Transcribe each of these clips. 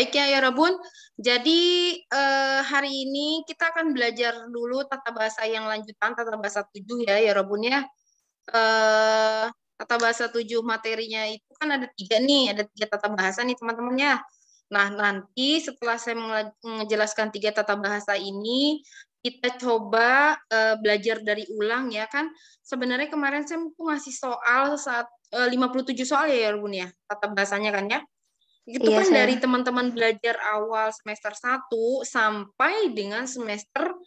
Baik ya Rabun, jadi eh, hari ini kita akan belajar dulu tata bahasa yang lanjutan, tata bahasa tujuh ya ya Rabun ya. Eh, tata bahasa tujuh materinya itu kan ada tiga nih, ada tiga tata bahasa nih teman temannya Nah nanti setelah saya menjelaskan tiga tata bahasa ini, kita coba eh, belajar dari ulang ya kan. Sebenarnya kemarin saya mau ngasih soal saat, eh, 57 soal ya ya Rabun ya, tata bahasanya kan ya. Itu iya, kan saya. dari teman-teman belajar awal semester 1 sampai dengan semester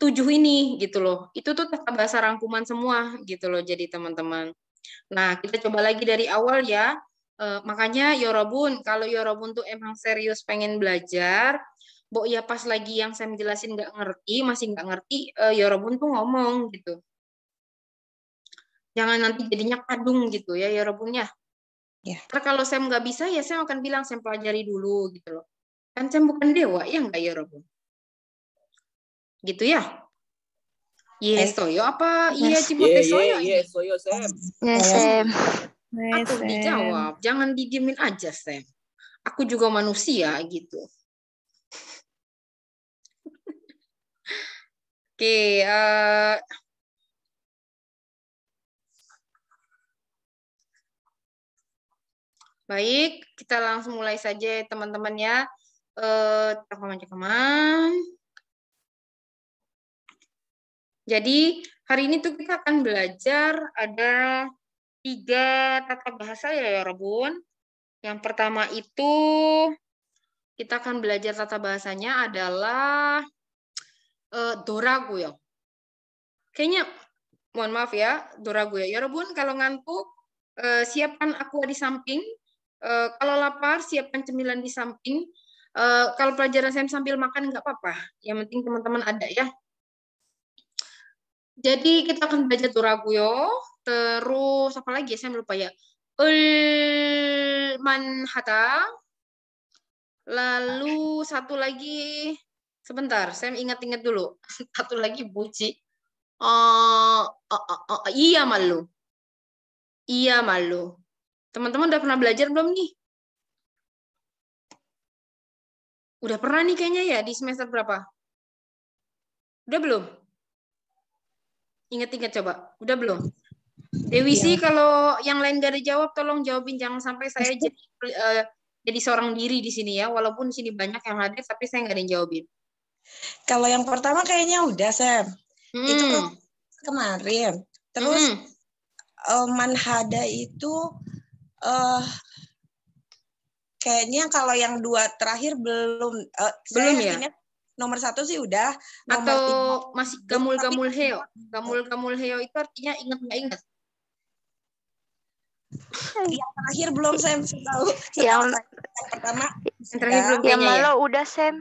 7 ini gitu loh. Itu tuh tata bahasa rangkuman semua gitu loh jadi teman-teman. Nah, kita coba lagi dari awal ya. E, makanya Yorobun, ya kalau Yorobun ya tuh emang serius pengen belajar, Bo ya pas lagi yang saya jelasin nggak ngerti, masih nggak ngerti, e, eh, Yorobun ya tuh ngomong gitu. Jangan nanti jadinya kadung gitu ya ya. Yeah. Kalau saya nggak bisa, ya saya akan bilang saya pelajari dulu gitu loh. Kan saya bukan dewa, ya nggak ya Robo? Gitu ya? Iya yes, Soyo apa? Iya Cimote yeah, Soyo Iya yeah, Soyo Sam. Iya Sam. Aku dijawab, jangan didiemin aja Sam. Aku juga manusia gitu. Oke, okay, uh, eh, Baik, kita langsung mulai saja ya, teman-teman ya. cekaman eh, teman Jadi hari ini tuh kita akan belajar ada tiga tata bahasa ya, ya Rebun. Yang pertama itu kita akan belajar tata bahasanya adalah eh, Dorago ya. Kayaknya, mohon maaf ya, doraguyo. Ya Rebun, kalau ngantuk, uh, siapkan aku di samping Eh, kalau lapar siapkan cemilan di samping. Uh, kalau pelajaran saya sambil makan nggak apa-apa. Yang penting teman-teman ada ya. Jadi kita akan belajar Turaguyo, terus apa lagi ya saya lupa ya. Ulmanhata. Lalu satu lagi sebentar, saya ingat-ingat dulu. Satu lagi buci. Uh, eh, uh, uh, uh, iya malu. Iya malu Teman-teman udah pernah belajar belum nih? Udah pernah nih kayaknya ya di semester berapa? Udah belum? Ingat-ingat coba. Udah belum? Dewi iya. sih iya. kalau yang lain gak ada jawab tolong jawabin jangan sampai saya jadi uh, jadi seorang diri di sini ya walaupun di sini banyak yang hadir tapi saya nggak ada yang jawabin. Kalau yang pertama kayaknya udah Sam. Hmm. Itu kan kemarin. Terus hmm. Uh, manhada itu uh, kayaknya kalau yang dua terakhir belum uh, belum ya nomor satu sih udah nomor atau tiga. masih gamul gamul heo gamul gamul heo itu artinya ingat nggak ingat yang terakhir belum Sam tahu yang, pertama yang terakhir belum yang ya? malu udah Sam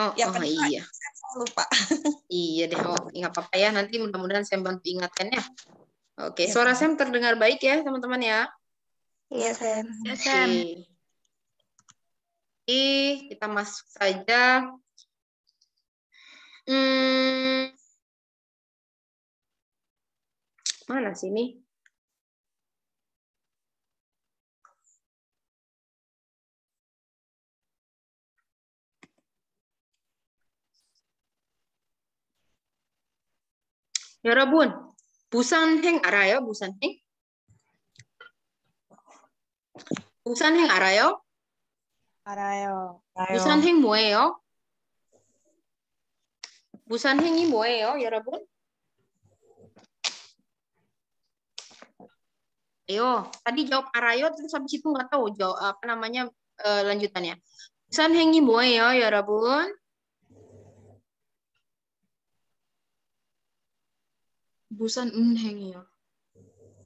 oh, yang oh iya lupa iya deh oh nggak apa-apa ya nanti mudah-mudahan Sam bantu ingatkan ya oke okay. Iya, suara Sam terdengar baik ya teman-teman ya SM. SM. I, kita masuk saja. Hmm. Mana sini? Ya, Rabun. Busan Heng, araya, ya, Busan Heng. 부산행 알아요? 알아요. 알아요. 부산행 뭐예요? 부산행이 뭐예요, 여러분? Ayo, tadi jawab arayo terus habis itu nggak tahu jawab apa namanya lanjutannya. Busan hengi moyo ya rabun. Busan en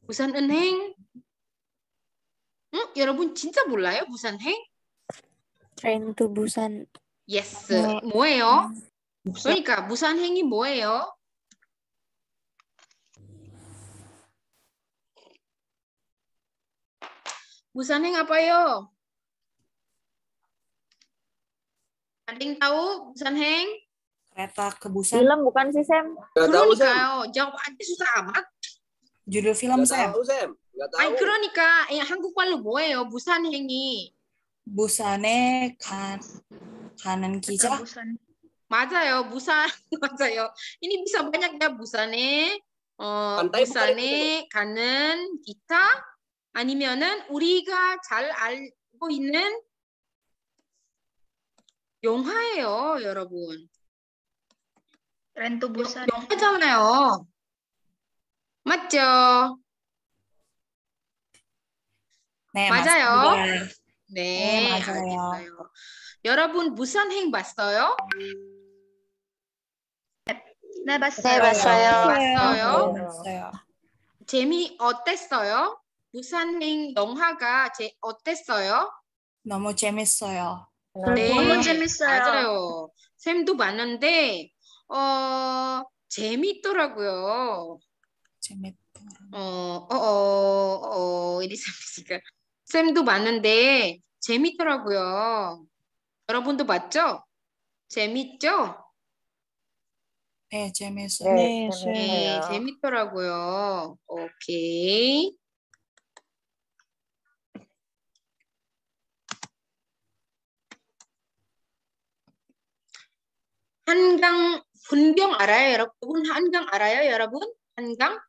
Busan en Hmm, Yorobun, ya cinta mula ya Busan Heng? Train to Busan. Yes, moe yo. Hmm. Busan. kak. Busan Heng ini moe yo. Busan Heng apa yo? Ada tahu Busan Heng? Kereta ke Busan. Film bukan sih, Sam? Gak tahu, Sam. Jawab aja susah amat. Judul film, Gak Sam. Tahu, Sam. 아니 그러니까 한국말로 뭐예요? 무산행이 부산에 가, 가는 기자? 부산. 맞아요. 부산 맞아요. Ini bisa 부산에 어 부산에 가는 기타 아니면은 우리가 잘 알고 있는 영화예요, 여러분. 렌토 부산 영화잖아요. 맞죠? 네, 맞아요. 맞습니다. 네, 네 맞아요. 알겠어요. 여러분 부산행 네, 봤어요? 네, 봤어요. 네, 봤어요. 봤어요. 네, 봤어요. 재미 어땠어요? 부산행 영화가 제 어땠어요? 너무 재밌어요. 네, 네. 너무 재밌어요. 맞아요. 쌤도 봤는데 어 재밌더라고요. 재밌 어, 어, 어, 어, 이리 쌤 씨가 쌤도 봤는데 재밌더라고요. 여러분도 봤죠? 재밌죠? 네, 재밌어요. 네, 네, 네 재밌더라고요. 오케이. 한강 분경 알아요, 여러분? 한강 알아요, 여러분? 한강?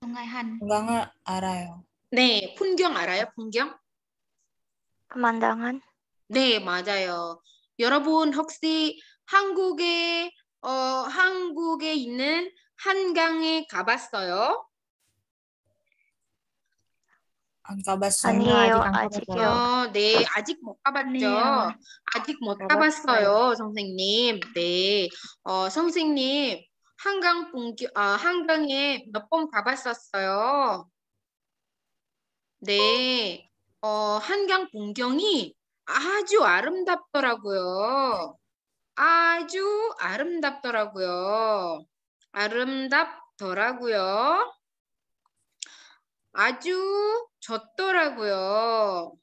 동해안. 한강을 알아요. 네, 풍경 알아요? 풍경 만당한? 네, 맞아요. 여러분 혹시 한국에 어, 한국에 있는 한강에 가봤어요? 안 가봤어요. 아니에요, 아직 요 어, 네, 아직 못 가봤죠. 아니에요. 아직 못 가봤어요, 가봤어요, 선생님. 네, 어, 선생님 한강 본교, 아, 한강에 몇 번 가봤었어요? 네, 어, 한강 풍경이 아주 아름답더라고요. 아주 아름답더라고요. 아름답더라고요. 아주 좋더라고요.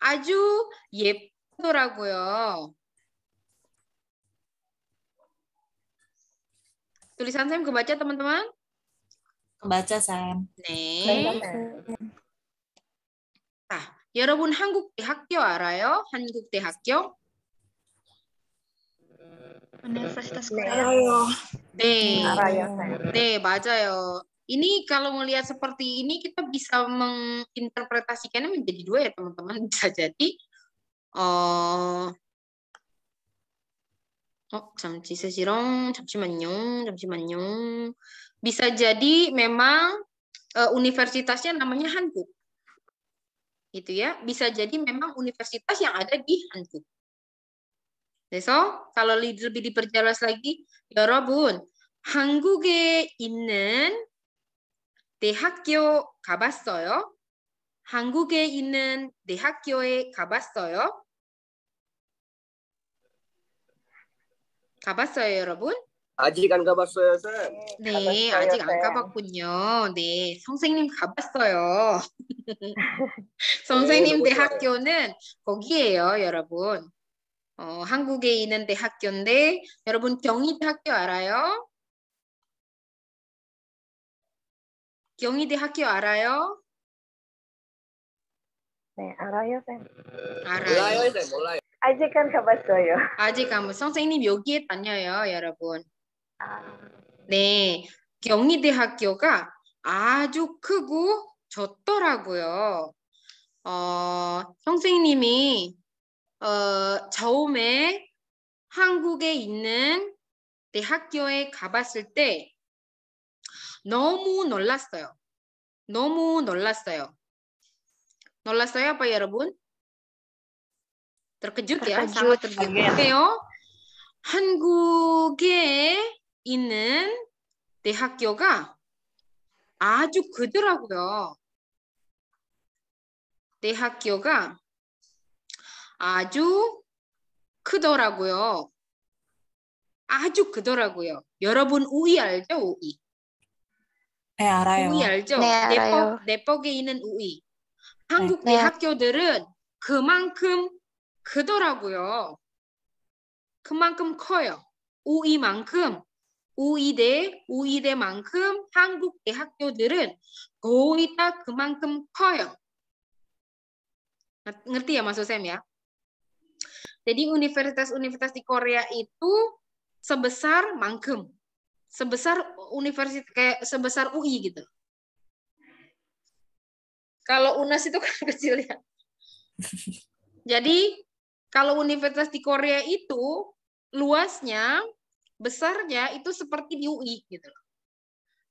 아주 예쁘더라고요. 둘 u 선생님 그맞 saya k baca Sam. Nih. ah, 여러분 한국 대학교 알아요? 한국 대학교? Universitas Korea. 네. 네, 맞아요. Ini kalau melihat seperti ini kita bisa menginterpretasikannya menjadi dua ya teman-teman. Bisa jadi 어, eh, oh, 잠시만요. 잠시만요. Bisa jadi memang eh, universitasnya namanya hantu Gitu ya. Bisa jadi memang universitas yang ada di hantu Deso, kalau lebih diperjelas lagi, 여러분 한국에 있는 대학교 가봤어요? 한국에 있는 대학교에 가봤어요? 가봤어요, 여러분? 아직 안 가봤어요, 쌤? 네, 가봤어요, 아직 안 가봤군요. 네, 선생님 가봤어요. 선생님 네, 대학교는 거기에요, 여러분. 어, 한국에 있는 대학교인데 여러분 경희대학교 알아요? 경희대학교 알아요? 네, 알아요, 쌤. 알아요. 몰라요. 아직 안 가봤어요. 아직 안, 선생님 여기에 다녀요, 여러분. 네, 경희대학교가 아주 크고 좋더라고요. 어, 선생님이 어, 처음에 한국에 있는 대학교에 가봤을 때 너무 놀랐어요. 너무 놀랐어요. 놀랐어요, 아빠 여러분? terkejut ya, sangat t e 있는 대 학교가 아주 그더라고요. 내 학교가 아주 크더라고요. 아주 크더라고요. 여러분 우이 알죠? 우이. 네 알아요. 우이 알죠? 네 알아요. 내뻑, 내뻑에 있는 우이. 네, 한국 네. 대학교들은 그만큼 크더라고요. 그만큼 커요. 우이만큼 우이대, 우이대만큼 한국 대학교들은 거의 다 그만큼 커요. Ngerti ya maksud saya? ya? Jadi universitas-universitas di Korea itu sebesar mangkem. Sebesar universitas kayak sebesar UI gitu. Kalau UNAS itu kan kecil ya. Jadi kalau universitas di Korea itu luasnya besarnya itu seperti di UI gitu loh.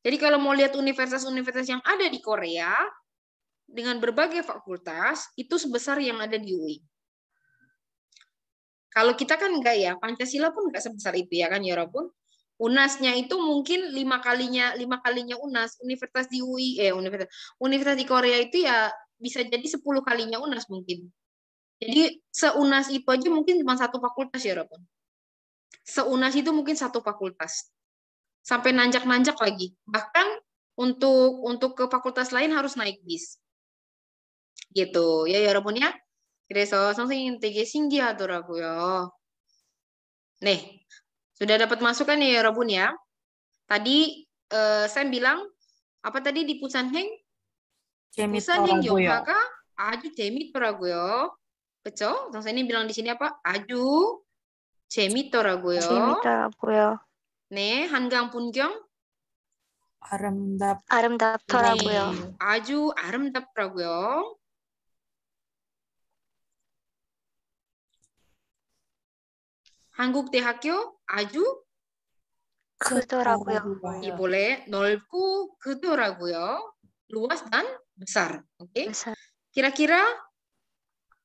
Jadi kalau mau lihat universitas-universitas yang ada di Korea dengan berbagai fakultas itu sebesar yang ada di UI. Kalau kita kan enggak ya, Pancasila pun enggak sebesar itu ya kan Ya pun. Unasnya itu mungkin lima kalinya lima kalinya Unas, universitas di UI eh universitas universitas di Korea itu ya bisa jadi 10 kalinya Unas mungkin. Jadi seunas itu aja mungkin cuma satu fakultas ya Yora seunas itu mungkin satu fakultas sampai nanjak-nanjak lagi bahkan untuk untuk ke fakultas lain harus naik bis gitu ya ya 여러분이야 singgi 선생님 aku ya nih sudah dapat masukan ya rupun ya tadi eh, Sam bilang apa tadi di pusan pusan heng heng ya. aju temit Yogyakarta ya kecoh 그쵸? ini bilang di sini apa? aju 재밌더라고요. 재밌더라고요. 네, 한강 풍경 아름답 아름답더라고요. 네, 아주 아름답더라고요. 한국대학교 아주 크더라고요. 이번에 넓고 크더라고요. Luas dan besar. Oke. Okay? Kira-kira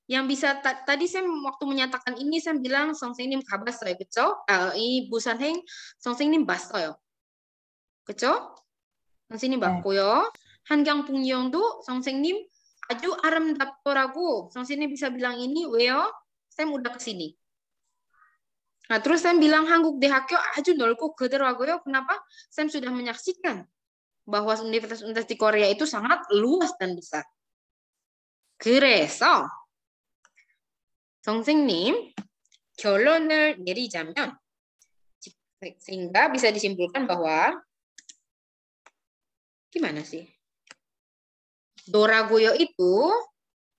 yang bisa tadi saya waktu menyatakan ini saya bilang kabas kabasoi keco eh, i nim bas basoi oh, keco hanggang bakuyo eh. hangang pungyongdo nim aju aram aku daptoragu nim bisa bilang ini weo saya udah kesini Nah, terus saya bilang Hangguk Dehakyo aju nolku yo Kenapa? saya sudah menyaksikan bahwa universitas-universitas di Korea itu sangat luas dan besar. Kereso. 선생님, 결론을 내리자면 sehingga bisa disimpulkan bahwa gimana sih? Doragoyo itu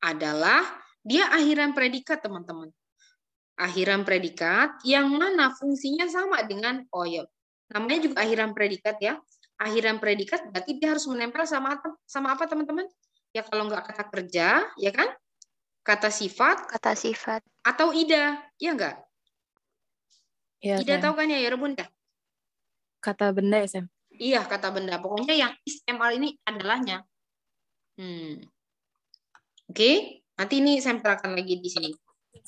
adalah dia akhiran predikat, teman-teman. Akhiran predikat yang mana fungsinya sama dengan oyo. Namanya juga akhiran predikat ya. Akhiran predikat berarti dia harus menempel sama sama apa, teman-teman? Ya kalau nggak kata kerja, ya kan? kata sifat, kata sifat, atau ida, ya enggak? Ya, ida tahu kan ya, ya Rebun ya? Kata benda ya, Sam? Iya, kata benda. Pokoknya yang isml ini adalahnya. Hmm. Oke, okay? nanti ini saya terangkan lagi di sini.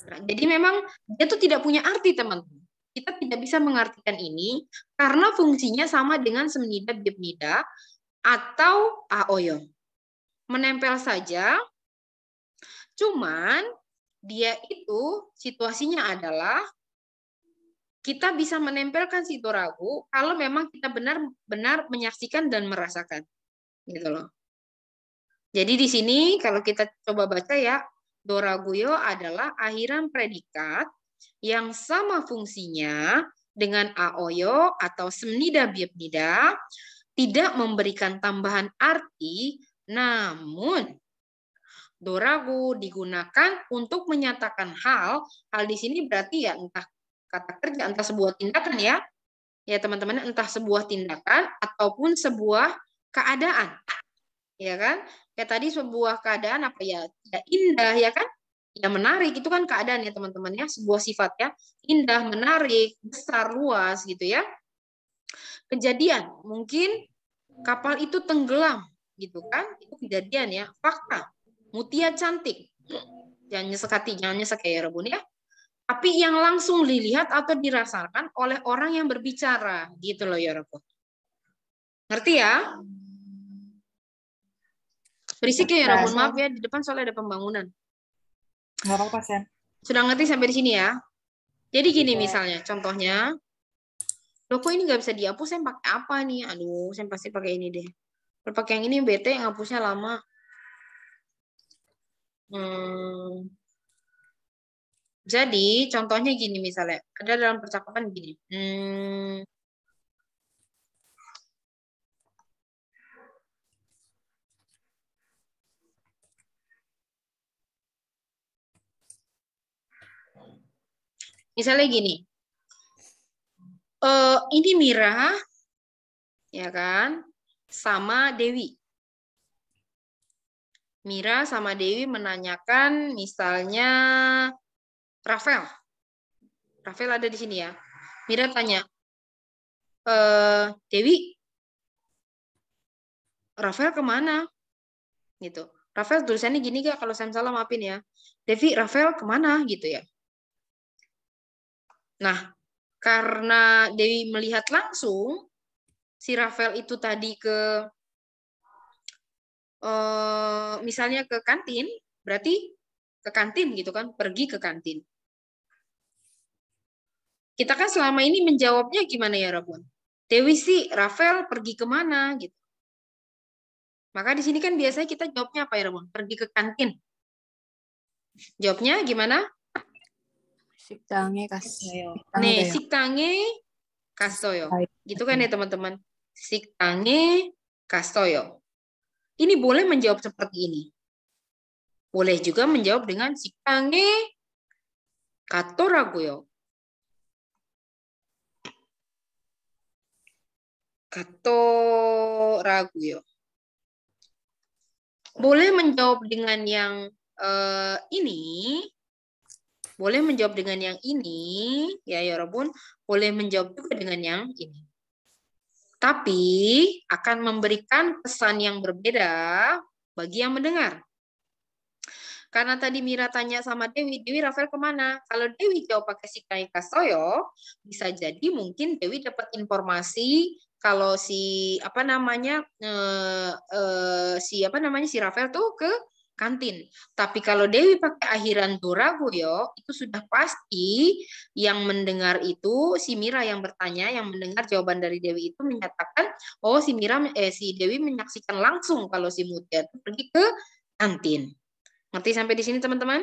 Jadi memang dia tuh tidak punya arti, teman-teman. Kita tidak bisa mengartikan ini karena fungsinya sama dengan semenida bibnida atau aoyo. Menempel saja Cuman dia itu situasinya adalah kita bisa menempelkan situ ragu kalau memang kita benar-benar menyaksikan dan merasakan. Gitu loh. Jadi di sini kalau kita coba baca ya, doraguyo adalah akhiran predikat yang sama fungsinya dengan aoyo atau semnida biabnida tidak memberikan tambahan arti namun doragu digunakan untuk menyatakan hal. Hal di sini berarti ya entah kata kerja, entah sebuah tindakan ya. Ya teman-teman, entah sebuah tindakan ataupun sebuah keadaan. Ya kan? Ya tadi sebuah keadaan apa ya? Tidak indah ya kan? Ya menarik itu kan keadaan ya teman-teman ya, sebuah sifat ya. Indah, menarik, besar, luas gitu ya. Kejadian, mungkin kapal itu tenggelam gitu kan? Itu kejadian ya, fakta mutia cantik. Jangan nyesek jangan nyesek ya, ya Rebun ya. Tapi yang langsung dilihat atau dirasakan oleh orang yang berbicara. Gitu loh ya Rebun. Ngerti ya? Berisik ya, ya Rebun, maaf ya. Di depan soalnya ada pembangunan. Gak apa-apa, Sen. Sudah ngerti sampai di sini ya? Jadi gini iya. misalnya, contohnya. Loh kok ini gak bisa dihapus, saya pakai apa nih? Aduh, saya pasti pakai ini deh. Pakai yang ini bete, yang hapusnya lama Hmm. Jadi contohnya gini misalnya, ada dalam percakapan gini. Hmm. Misalnya gini, e, ini Mira, ya kan, sama Dewi. Mira sama Dewi menanyakan misalnya Rafael. Rafael ada di sini ya. Mira tanya, e, Dewi, Rafael kemana? Gitu. Rafael tulisannya gini gak kalau saya salah maafin ya. Devi, Rafael kemana? Gitu ya. Nah, karena Dewi melihat langsung si Rafael itu tadi ke Eh, misalnya ke kantin, berarti ke kantin gitu kan, pergi ke kantin. Kita kan selama ini menjawabnya gimana ya Rabun? Dewi sih, Rafael pergi kemana gitu. Maka di sini kan biasanya kita jawabnya apa ya Rabun? Pergi ke kantin. Jawabnya gimana? Siktange kasoyo. Nih, ya. siktange kasoyo. Gitu kan ya teman-teman. Siktange kasoyo. Ini boleh menjawab seperti ini. Boleh juga menjawab dengan sikange katoraguyo. Katoraguyo. Boleh menjawab dengan yang uh, ini. Boleh menjawab dengan yang ini, ya Yorobun. Ya boleh menjawab juga dengan yang ini tapi akan memberikan pesan yang berbeda bagi yang mendengar. Karena tadi Mira tanya sama Dewi, Dewi Rafael kemana? Kalau Dewi jauh pakai si Kai Kasoyo, bisa jadi mungkin Dewi dapat informasi kalau si apa namanya eh, eh, si apa namanya si Rafael tuh ke kantin. Tapi kalau Dewi pakai akhiran Duragoyo, itu sudah pasti yang mendengar itu si Mira yang bertanya, yang mendengar jawaban dari Dewi itu menyatakan, oh si Mira eh, si Dewi menyaksikan langsung kalau si Mutia itu pergi ke kantin. Ngerti sampai di sini teman-teman?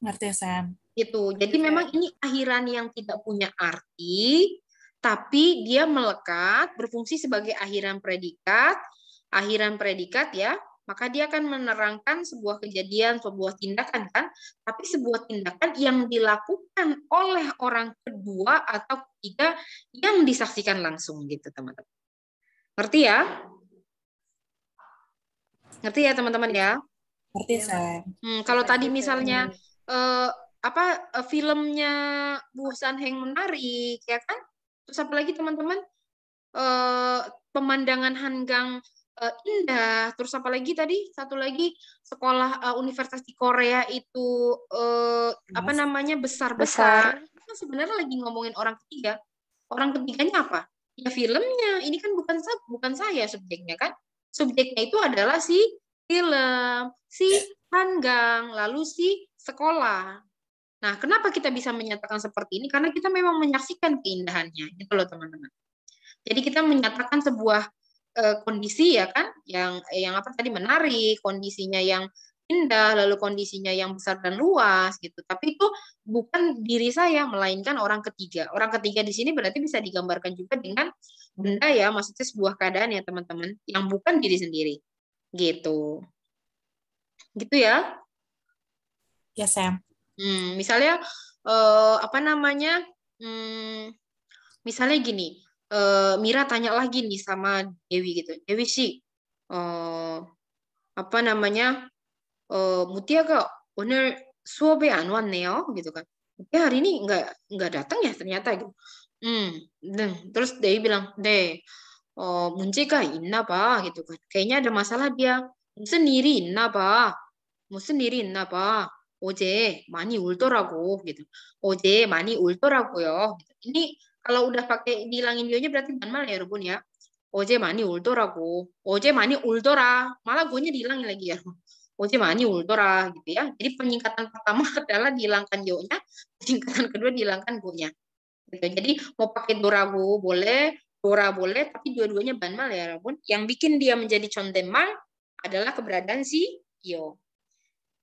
Ngerti Sam. Itu. Jadi ya. memang ini akhiran yang tidak punya arti, tapi dia melekat, berfungsi sebagai akhiran predikat, akhiran predikat ya, maka dia akan menerangkan sebuah kejadian, sebuah tindakan kan, tapi sebuah tindakan yang dilakukan oleh orang kedua atau ketiga yang disaksikan langsung gitu teman-teman. Ngerti ya? Ngerti ya teman-teman ya? Ngerti saya. Hmm, kalau tadi misalnya eh, apa eh, filmnya Bu Sanheng menarik ya kan? Terus apalagi teman-teman? Eh, pemandangan Hanggang uh, eh, indah. Terus apa lagi tadi satu lagi sekolah uh, universitas di Korea itu uh, apa namanya besar-besar. Kita sebenarnya lagi ngomongin orang ketiga. Orang ketiganya apa? Ya filmnya. Ini kan bukan bukan saya subjeknya kan. Subjeknya itu adalah si film, si hanggang, ya. lalu si sekolah. Nah, kenapa kita bisa menyatakan seperti ini? Karena kita memang menyaksikan keindahannya, gitu loh teman-teman. Jadi kita menyatakan sebuah Eh, kondisi ya kan yang eh, yang apa tadi menarik kondisinya yang indah lalu kondisinya yang besar dan luas gitu tapi itu bukan diri saya melainkan orang ketiga orang ketiga di sini berarti bisa digambarkan juga dengan benda ya maksudnya sebuah keadaan ya teman-teman yang bukan diri sendiri gitu gitu ya ya yes, hmm, misalnya uh, apa namanya hmm, misalnya gini uh, Mira tanya lagi nih sama Dewi gitu. Dewi sih uh, apa namanya uh, Mutia kok owner suobe anwan neo gitu kan. Mutia hari ini nggak nggak datang ya ternyata gitu. Hmm, terus Dewi bilang, deh, uh, inna pa gitu kan. Kayaknya ada masalah dia. 무슨 일이 있나 봐. 무슨 일이 있나 봐. 어제 많이 울더라고 gitu. 어제 많이 울더라고요. Ini kalau udah pakai bilangin bionya berarti ban malah ya Rubun ya. Oje mani ultora go. oje mani ultora, Malah gonya dihilangin lagi ya. Oje mani ultora, gitu ya. Jadi penyingkatan pertama adalah dihilangkan bionya, penyingkatan kedua dihilangkan gonya. Gitu. Jadi mau pakai dorago boleh, dora boleh, tapi dua-duanya ban mal ya, Rubun. Yang bikin dia menjadi mal adalah keberadaan si yo.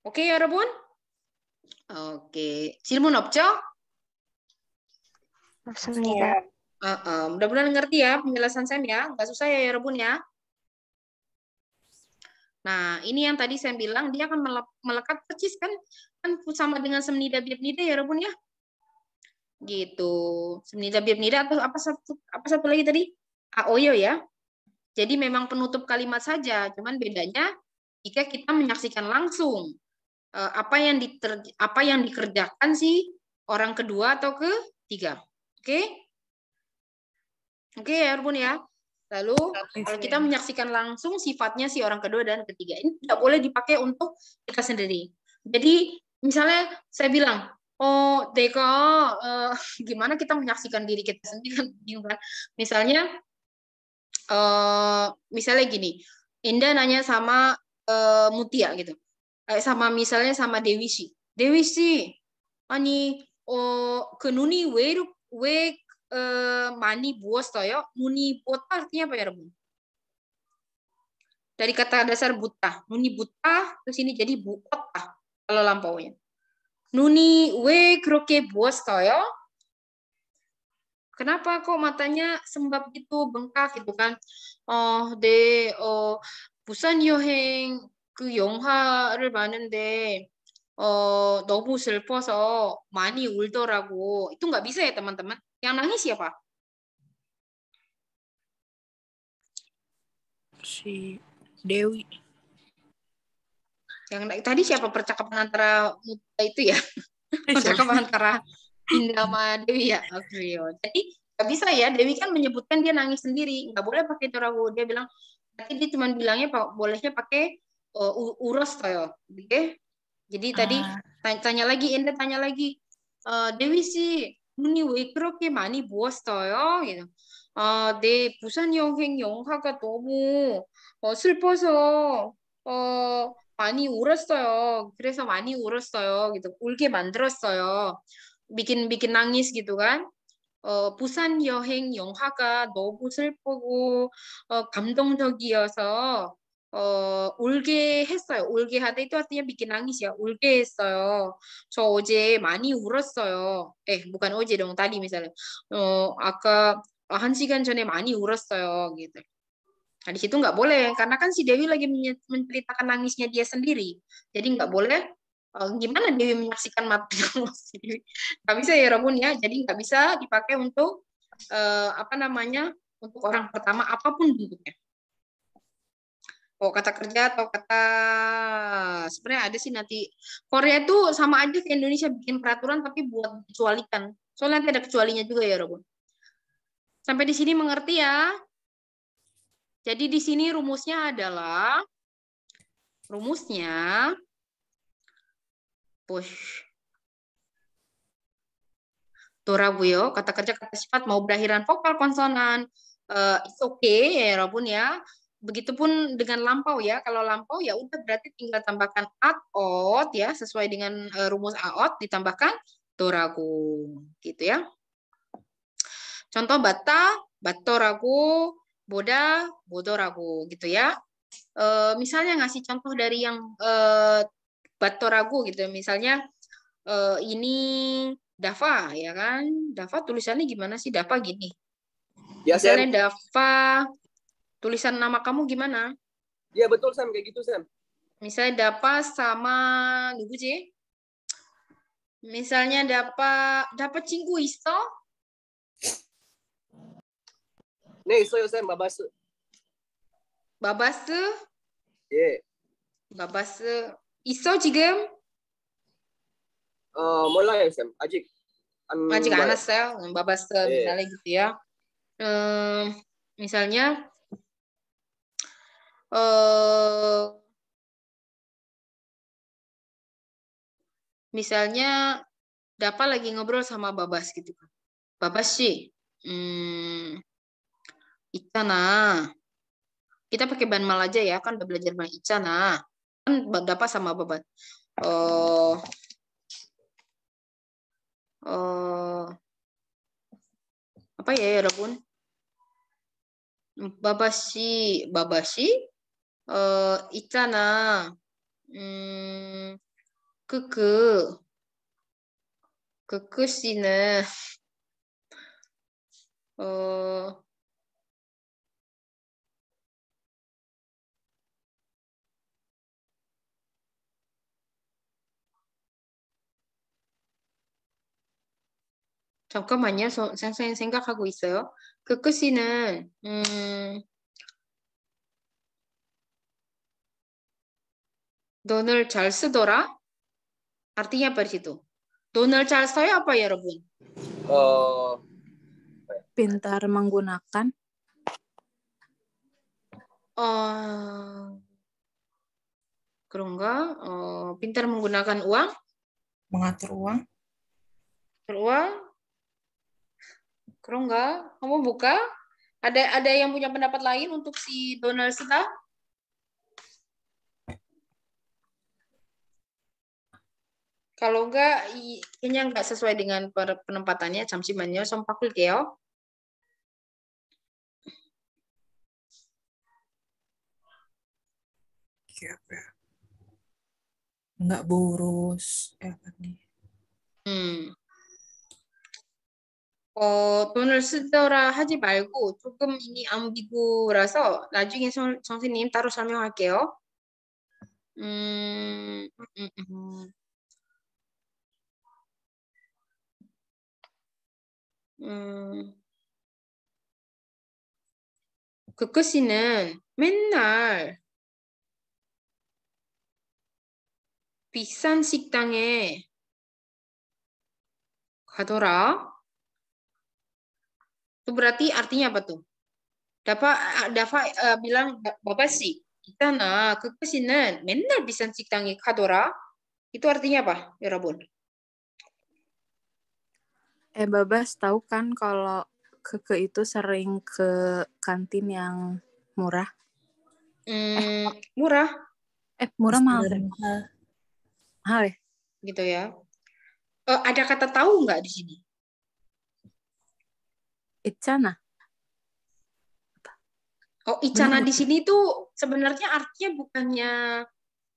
Oke okay, ya, Rubun. Oke. Okay. 질문 Maksudnya. Uh, uh, mudah-mudahan ngerti ya penjelasan saya ya. Nggak susah ya, ya Rebun ya. Nah, ini yang tadi saya bilang, dia akan melekat percis kan? Kan sama dengan semnida biabnida ya Rebun ya? Gitu. Semnida biabnida atau apa satu, apa satu lagi tadi? Aoyo ya. Jadi memang penutup kalimat saja, cuman bedanya jika kita menyaksikan langsung eh, apa yang diter, apa yang dikerjakan sih orang kedua atau ketiga. Oke? Okay? Oke okay, ya, Arbun ya. Lalu kalau kita menyaksikan langsung sifatnya si orang kedua dan ketiga ini tidak boleh dipakai untuk kita sendiri. Jadi misalnya saya bilang, oh Deko, uh, gimana kita menyaksikan diri kita sendiri kan, kan? Misalnya, uh, misalnya gini, Indah nanya sama uh, Mutia gitu, eh, sama misalnya sama Dewi si, Dewi si, ani oh kenuni weru Wek eh, mani buos toyo muni buta artinya apa ya Dari kata dasar buta, muni buta terus ini jadi buota kalau lampaunya. Nuni we kroke buos toyo. Kenapa kok matanya sembab gitu bengkak gitu kan? Oh de oh busan yoheng ke Yongha를 봤는데 uh, 너무 슬퍼서 많이 울더라고. Itu nggak bisa ya teman-teman. Yang nangis siapa? Si Dewi. Yang tadi siapa percakapan antara itu ya? percakapan antara Indah sama Dewi ya. Oke, okay, jadi nggak bisa ya. Dewi kan menyebutkan dia nangis sendiri. Nggak boleh pakai doragu. Dia bilang tapi dia cuma bilangnya bolehnya pakai uh, uros toyo. Dia Jadi ah. tadi tanya, tanya lagi, Enda tanya lagi, 어, Dewi 씨, 눈이 왜 그렇게 많이 부었어요? You know. 어, 내 부산 여행 영화가 너무 어, 슬퍼서 어, 많이 울었어요. 그래서 많이 울었어요. gitu. 울게 eh, 만들었어요. Eh, bikin bikin a n s a n 어, 부산 여행 영화가 너무 슬프고 어, 감동적이어서 어, 울게 했어요. 울게 하다 itu artinya bikin nangis ya. 울게 했어요. 저 어제 많이 울었어요. Eh, 뭐가 어제 dong, tadi misalnya. 어, 아까 한 시간 전에 많이 울었어요. gitu. Nah, di situ nggak boleh, karena kan si Dewi lagi menceritakan nangisnya dia sendiri. Jadi nggak boleh uh, gimana Dewi menyaksikan mati sendiri. nggak bisa ya Romun ya, jadi nggak bisa dipakai untuk uh, apa namanya untuk orang pertama apapun bentuknya. Oh, kata kerja atau kata sebenarnya ada sih nanti Korea itu sama aja kayak Indonesia bikin peraturan tapi buat kecualikan. Soalnya nanti ada kecualinya juga ya, Robon. Sampai di sini mengerti ya? Jadi di sini rumusnya adalah rumusnya push yo kata kerja kata sifat mau berakhiran vokal konsonan, uh, it's okay ya Robun ya. Begitupun dengan lampau ya. Kalau lampau ya udah berarti tinggal tambahkan aot ya sesuai dengan uh, rumus aot ditambahkan toraku gitu ya. Contoh bata, batoraku boda, ragu gitu ya. E, misalnya ngasih contoh dari yang e, batoraku gitu misalnya e, ini Dava ya kan. Dava tulisannya gimana sih? Dava gini. Ya, Misalnya Dava tulisan nama kamu gimana? Iya betul Sam, kayak gitu Sam. Misalnya dapat sama nunggu sih. Misalnya dapat dapat cinggu isto. Nih isto yo Sam babase. Babase? Iya. Babase Babasu. juga? Eh Uh, mulai Sam, ajik. An ajik anas ya, babase yeah. misalnya gitu ya. Um, misalnya eh, misalnya Dapa lagi ngobrol sama Babas gitu kan. Babas sih, hmm, Icana, kita pakai mal aja ya, kan udah belajar ban Icana. Kan Dapa sama Babas. Oh, oh, apa ya ya Rabun? Babasi, sih. 어, 있잖아. 음, 크크. 크크 씨는, 어, 잠깐만요. 선생님 생각하고 있어요. 그크 씨는, 음, 돈을 잘 쓰더라. Artinya apa di situ? Donald Charles apa ya, Robin? Uh, pintar menggunakan. Uh, 그런가? Uh, pintar menggunakan uang? Mengatur uang. uang? Kerongga kamu buka? Ada ada yang punya pendapat lain untuk si Donald Sita? Kalau enggak, kayaknya enggak sesuai dengan penempatannya. 잠시 만요. 좀 바꿀게요. Siapa ya? Enggak boros. Eh, apa nih? Hmm. 어, 돈을 쓰더라 하지 말고 조금 이미 암기구라서 나중에 선, 선생님 따로 설명할게요. 음, 음, 음. 그거 씨는 ah, ah, 맨날 비싼 식당에 가더라. Itu berarti artinya apa tuh? Dapa, dafa uh, bilang, Bapak sih, kita nak ke kesinan, mana bisa cik tangi kadora? Itu artinya apa, ya Rabun? Eh Babas tahu kan kalau Keke itu sering ke kantin yang murah? Mm, eh, oh. murah. Eh murah mahal. Mahal. ya? Gitu ya. Uh, ada kata tahu nggak di sini? Icana. Oh, icana di sini tuh sebenarnya artinya bukannya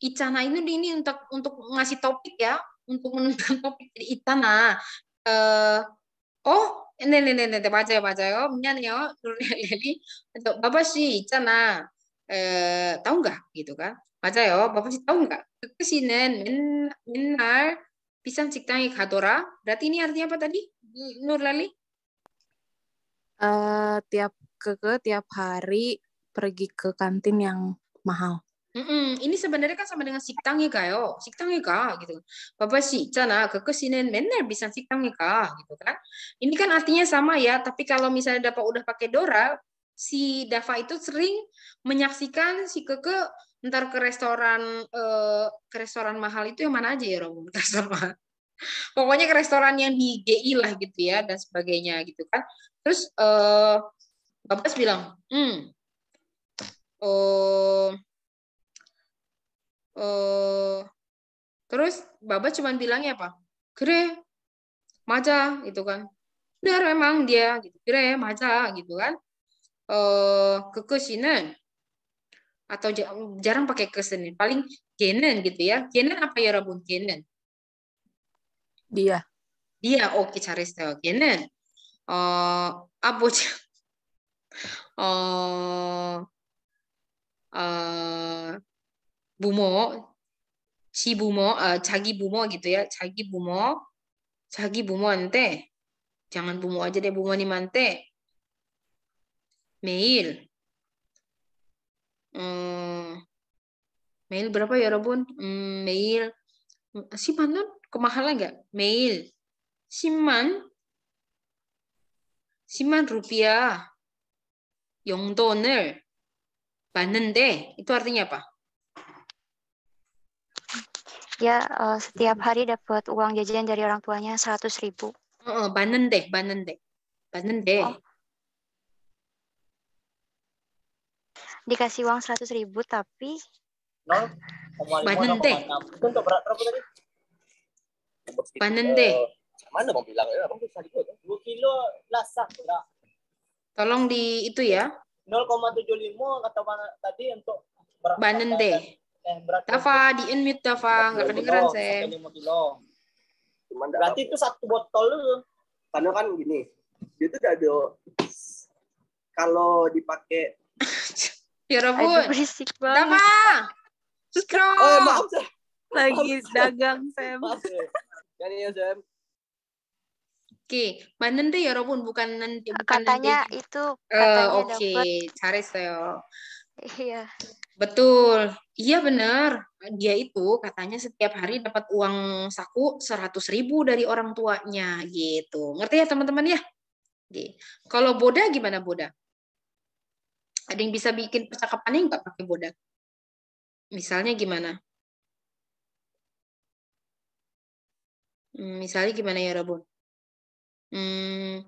icana ini ini untuk untuk ngasih topik ya, untuk menentukan topik jadi icana. 어, 어? 네네네네 맞아요 맞아요 미안해요 gitu 마바씨 있잖아 어, 다운가 기도가 맞아요 마바씨 다운가 그 뜻이는 맨, 맨날 비싼 식당에 가더라 berarti ini artinya apa tadi Nur Lali? Uh, tiap keke tiap hari pergi ke kantin yang mahal. Mm-mm. ini sebenarnya kan sama dengan siktangnya 가요. siktangnya kah gitu. Bapak si cana kekesinan, sinen bisa siktangnya kah gitu kan. Ini kan artinya sama ya, tapi kalau misalnya dapat udah pakai Dora, si Dafa itu sering menyaksikan si Keke ntar ke restoran eh, ke restoran mahal itu yang mana aja ya Romo Pokoknya ke restoran yang di GI lah gitu ya dan sebagainya gitu kan. Terus eh, Bapak bilang, "Hmm. Oh, eh, terus Baba cuman bilang ya apa? Gere, maja gitu kan. Udah memang dia gitu. Gere, maja gitu kan. Eh, kekesinen atau jarang pakai kesenin paling kenen gitu ya kenen apa ya rabun kenen dia dia oke okay, cari style kenen uh, eh, apa uh, uh, 부모, 지 부모, 아, 자기 부모 gitu ya, 자기 cagi bumo 부모한테 jangan bumo aja deh 부모님한테 매일 mail, 매일 hmm, berapa ya, 여러분? 음, 매일 10만원? Kemahalan nggak? Mail. 10만 10만 rupiah 용돈을 받는데 itu artinya apa? dia uh, setiap hmm. hari dapat uang jajan dari orang tuanya seratus ribu. Oh, oh, banen deh, banen deh, banen deh. Oh. Dikasih uang seratus ribu tapi. No, banen deh. Banen deh. Mana mau bilang ya, ya. dua kilo lasak lah. Tolong di itu ya. 0,75 kata mana tadi untuk banen deh. Eh, Tafa, di unmute Tafa, nggak kedengeran saya. Cuman berarti itu satu botol dulu. Karena kan gini, dia tuh ada kalau dipakai Ya ampun. berisik banget. Tafa. Scroll. Oh, ya, maaf, Sam. Lagi maaf, dagang, Sam. Maaf, Kan ya, Sam. Oke, okay. nanti ya robun bukan nanti bukan katanya nanti. itu eh, katanya uh, oke, okay. cari saya. Iya. Betul. Iya benar. Dia itu katanya setiap hari dapat uang saku 100 ribu dari orang tuanya gitu. Ngerti ya teman-teman ya? Kalau boda gimana boda? Ada yang bisa bikin percakapan yang nggak pakai boda? Misalnya gimana? Hmm, misalnya gimana ya Rabun? Hmm,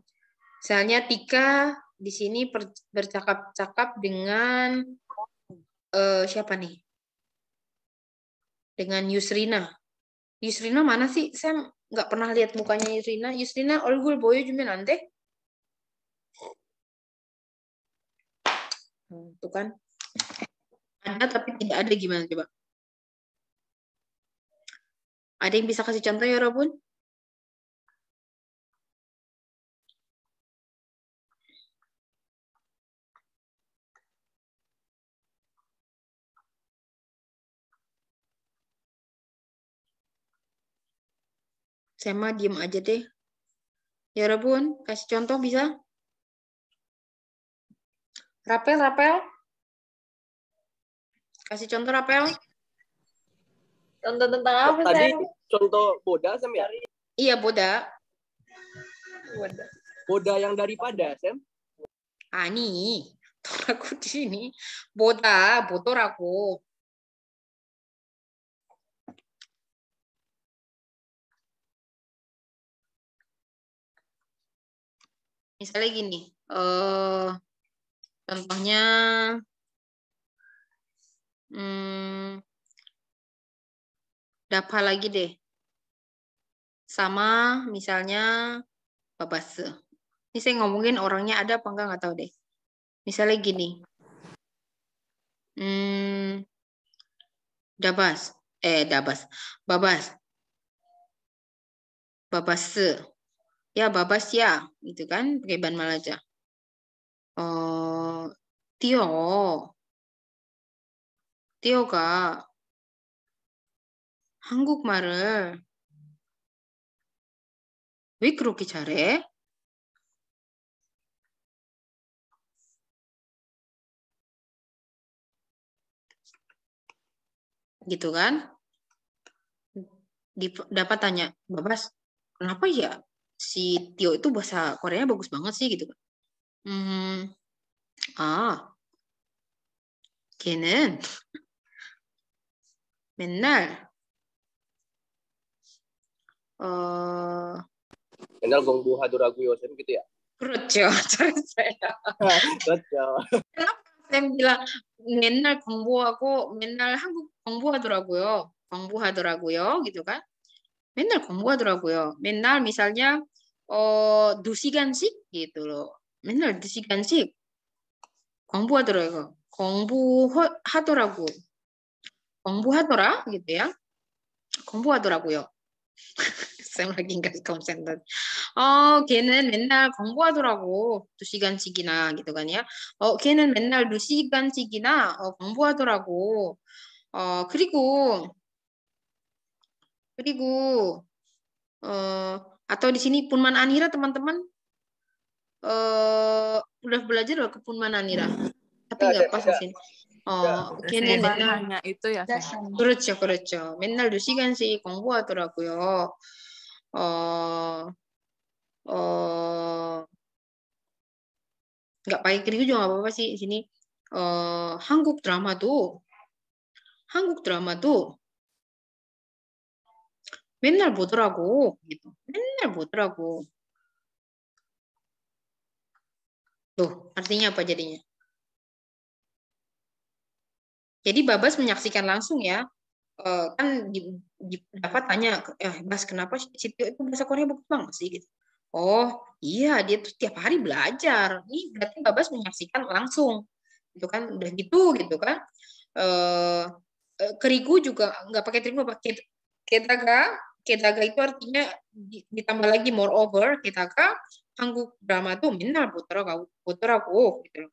misalnya Tika di sini bercakap-cakap dengan uh, siapa nih? Dengan Yusrina. Yusrina mana sih? Saya nggak pernah lihat mukanya Yusrina. Yusrina olgul boyo juga ante. itu hmm, kan. Ada tapi tidak ada gimana coba? Ada yang bisa kasih contoh ya Robun? Saya mah diem aja deh. Ya Rabun, kasih contoh bisa? Rapel, Rapel. Kasih contoh Rapel. Contoh tentang apa, Tadi Sam? contoh boda, Sam, ya? Iya, boda. Boda. Boda yang daripada, Sam? Ani. Ah, aku di sini. Boda, botor aku. Misalnya gini, uh, contohnya hmm, apa lagi deh. Sama misalnya babase. Ini saya ngomongin orangnya ada apa enggak nggak tahu deh. Misalnya gini. Hmm, dabas. Eh, dabas. Babas. Babase ya babas ya gitu kan pakai ban Malaja oh eh, tio Tio kak 한국말을 왜 그렇게 잘해? gitu kan? Dapat tanya, Babas, kenapa ya si Tio itu bahasa Koreanya bagus banget sih gitu kan. Hmm, 아, 걔는 맨날 어 맨날 공부하더라고요, 쌤 gitu ya. 그렇죠, 그렇죠. 쌤 bilang 맨날 공부하고 맨날 한국 공부하더라고요, 공부하더라고요, gitu kan? 맨날 공부하더라고요. 맨날 misalnya 어, 두 시간씩 gitu loh. 맨날 두 시간씩 공부하더라고. 공부하더라고. 공부하더라 gitu야. 공부하더라고요. 쌤락인가 검센다. 어, 걔는 맨날 공부하더라고. 두 시간씩이나 gitu kan ya. 어, 걔는 맨날 두 시간씩이나 어, 공부하더라고. 어, 그리고 그리고 어 Atau di sini punman anira teman-teman eh, udah belajar loh ke punman anira. Tapi nggak pas di sini. oh itu ya kan sih ya oh oh nggak pakai kiri juga nggak apa-apa sih sini. 어, 한국 드라마도 한국 드라마도 맨날 보더라고. gitu. 맨날 보더라고. Tuh, artinya apa jadinya? Jadi Babas menyaksikan langsung ya, eh, kan dapat tanya, eh, Bas kenapa situ itu bahasa Korea bagus banget sih? Gitu. Oh iya dia tuh tiap hari belajar. Ini berarti Babas menyaksikan langsung, itu kan? Udah gitu gitu kan? Eh, eh keriku juga nggak pakai terima pakai ketaga 게다가 itu artinya ditambah lagi moreover kita hanguk drama tuh 한국 putra kau putra aku oh, gitu loh.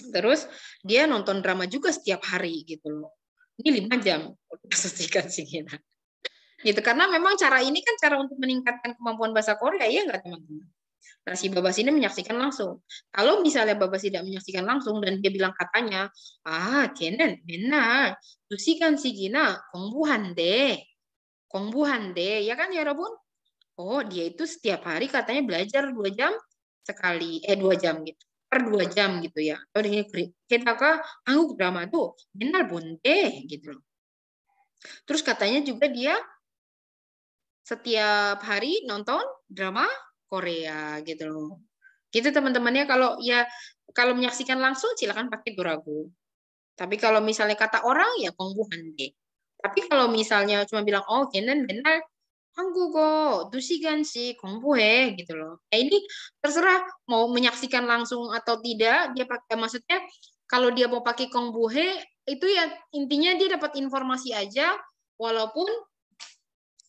Terus dia nonton drama juga setiap hari gitu loh. Ini lima jam pastikan sih Gitu karena memang cara ini kan cara untuk meningkatkan kemampuan bahasa Korea ya enggak teman-teman. Nah, si Babas ini menyaksikan langsung. Kalau misalnya Babas tidak menyaksikan langsung dan dia bilang katanya, ah, kenen, benar, tusikan si Gina, kombuhan deh. Kongbuhan deh, ya kan ya Robun? Oh, dia itu setiap hari katanya belajar dua jam sekali, eh dua jam gitu per dua jam gitu ya. Atau dia kita ke angguk drama tuh benar deh gitu loh. Terus katanya juga dia setiap hari nonton drama Korea gitu loh. Gitu teman-temannya kalau ya kalau menyaksikan langsung silakan pakai Durago. Tapi kalau misalnya kata orang ya kongbuhan deh. Tapi kalau misalnya cuma bilang oh 걔는 맨날 한국어 2시간씩 공부해 gitu loh. Nah, ini terserah mau menyaksikan langsung atau tidak, dia pakai ya maksudnya kalau dia mau pakai kongbuhe itu ya intinya dia dapat informasi aja walaupun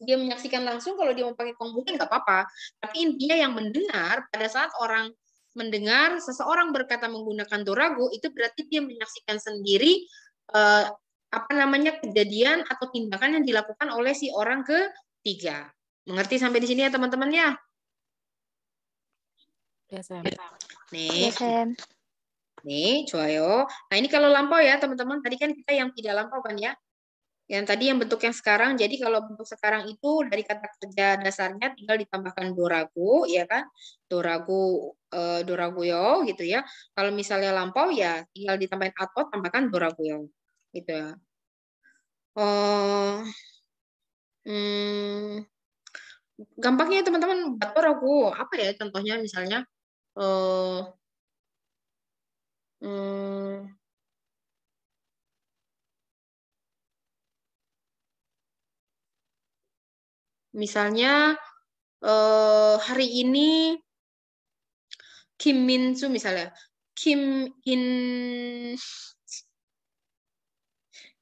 dia menyaksikan langsung kalau dia mau pakai kongbuhe nggak apa-apa. Tapi intinya yang mendengar pada saat orang mendengar seseorang berkata menggunakan dorago itu berarti dia menyaksikan sendiri eh, apa namanya kejadian atau tindakan yang dilakukan oleh si orang ketiga. Mengerti sampai di sini ya teman-teman ya? Ya, Sam. Nih. Ya, Sam. Nih, coyo. Nah, ini kalau lampau ya, teman-teman. Tadi kan kita yang tidak lampau kan ya. Yang tadi yang bentuk yang sekarang. Jadi kalau bentuk sekarang itu dari kata kerja dasarnya tinggal ditambahkan doragu, ya kan? Doragu e, eh, doraguyo gitu ya. Kalau misalnya lampau ya tinggal ditambahin atau tambahkan doragu doraguyo gitu ya. Oh, hmm, gampangnya teman-teman baper aku apa ya contohnya misalnya uh, hmm, misalnya uh, hari ini Kim Min Soo misalnya Kim In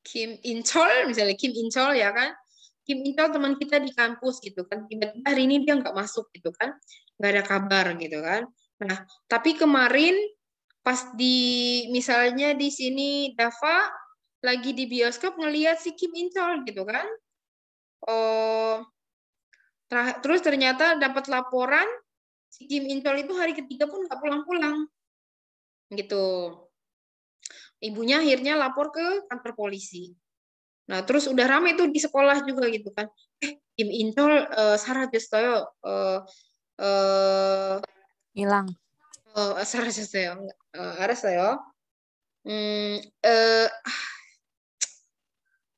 Kim Incol misalnya Kim Incol ya kan Kim Incol teman kita di kampus gitu kan tiba-tiba hari ini dia nggak masuk gitu kan nggak ada kabar gitu kan nah tapi kemarin pas di misalnya di sini Dava lagi di bioskop ngelihat si Kim Incol gitu kan oh terus ternyata dapat laporan si Kim Incol itu hari ketiga pun nggak pulang-pulang gitu Ibunya akhirnya lapor ke kantor polisi. Nah, terus udah rame tuh di sekolah juga gitu kan. Eh, Im Incol uh, eh, Sarah Justoyo uh, eh, uh, eh, hilang. Uh, oh, Sarah Justoyo uh, Arasoyo. Hmm, uh,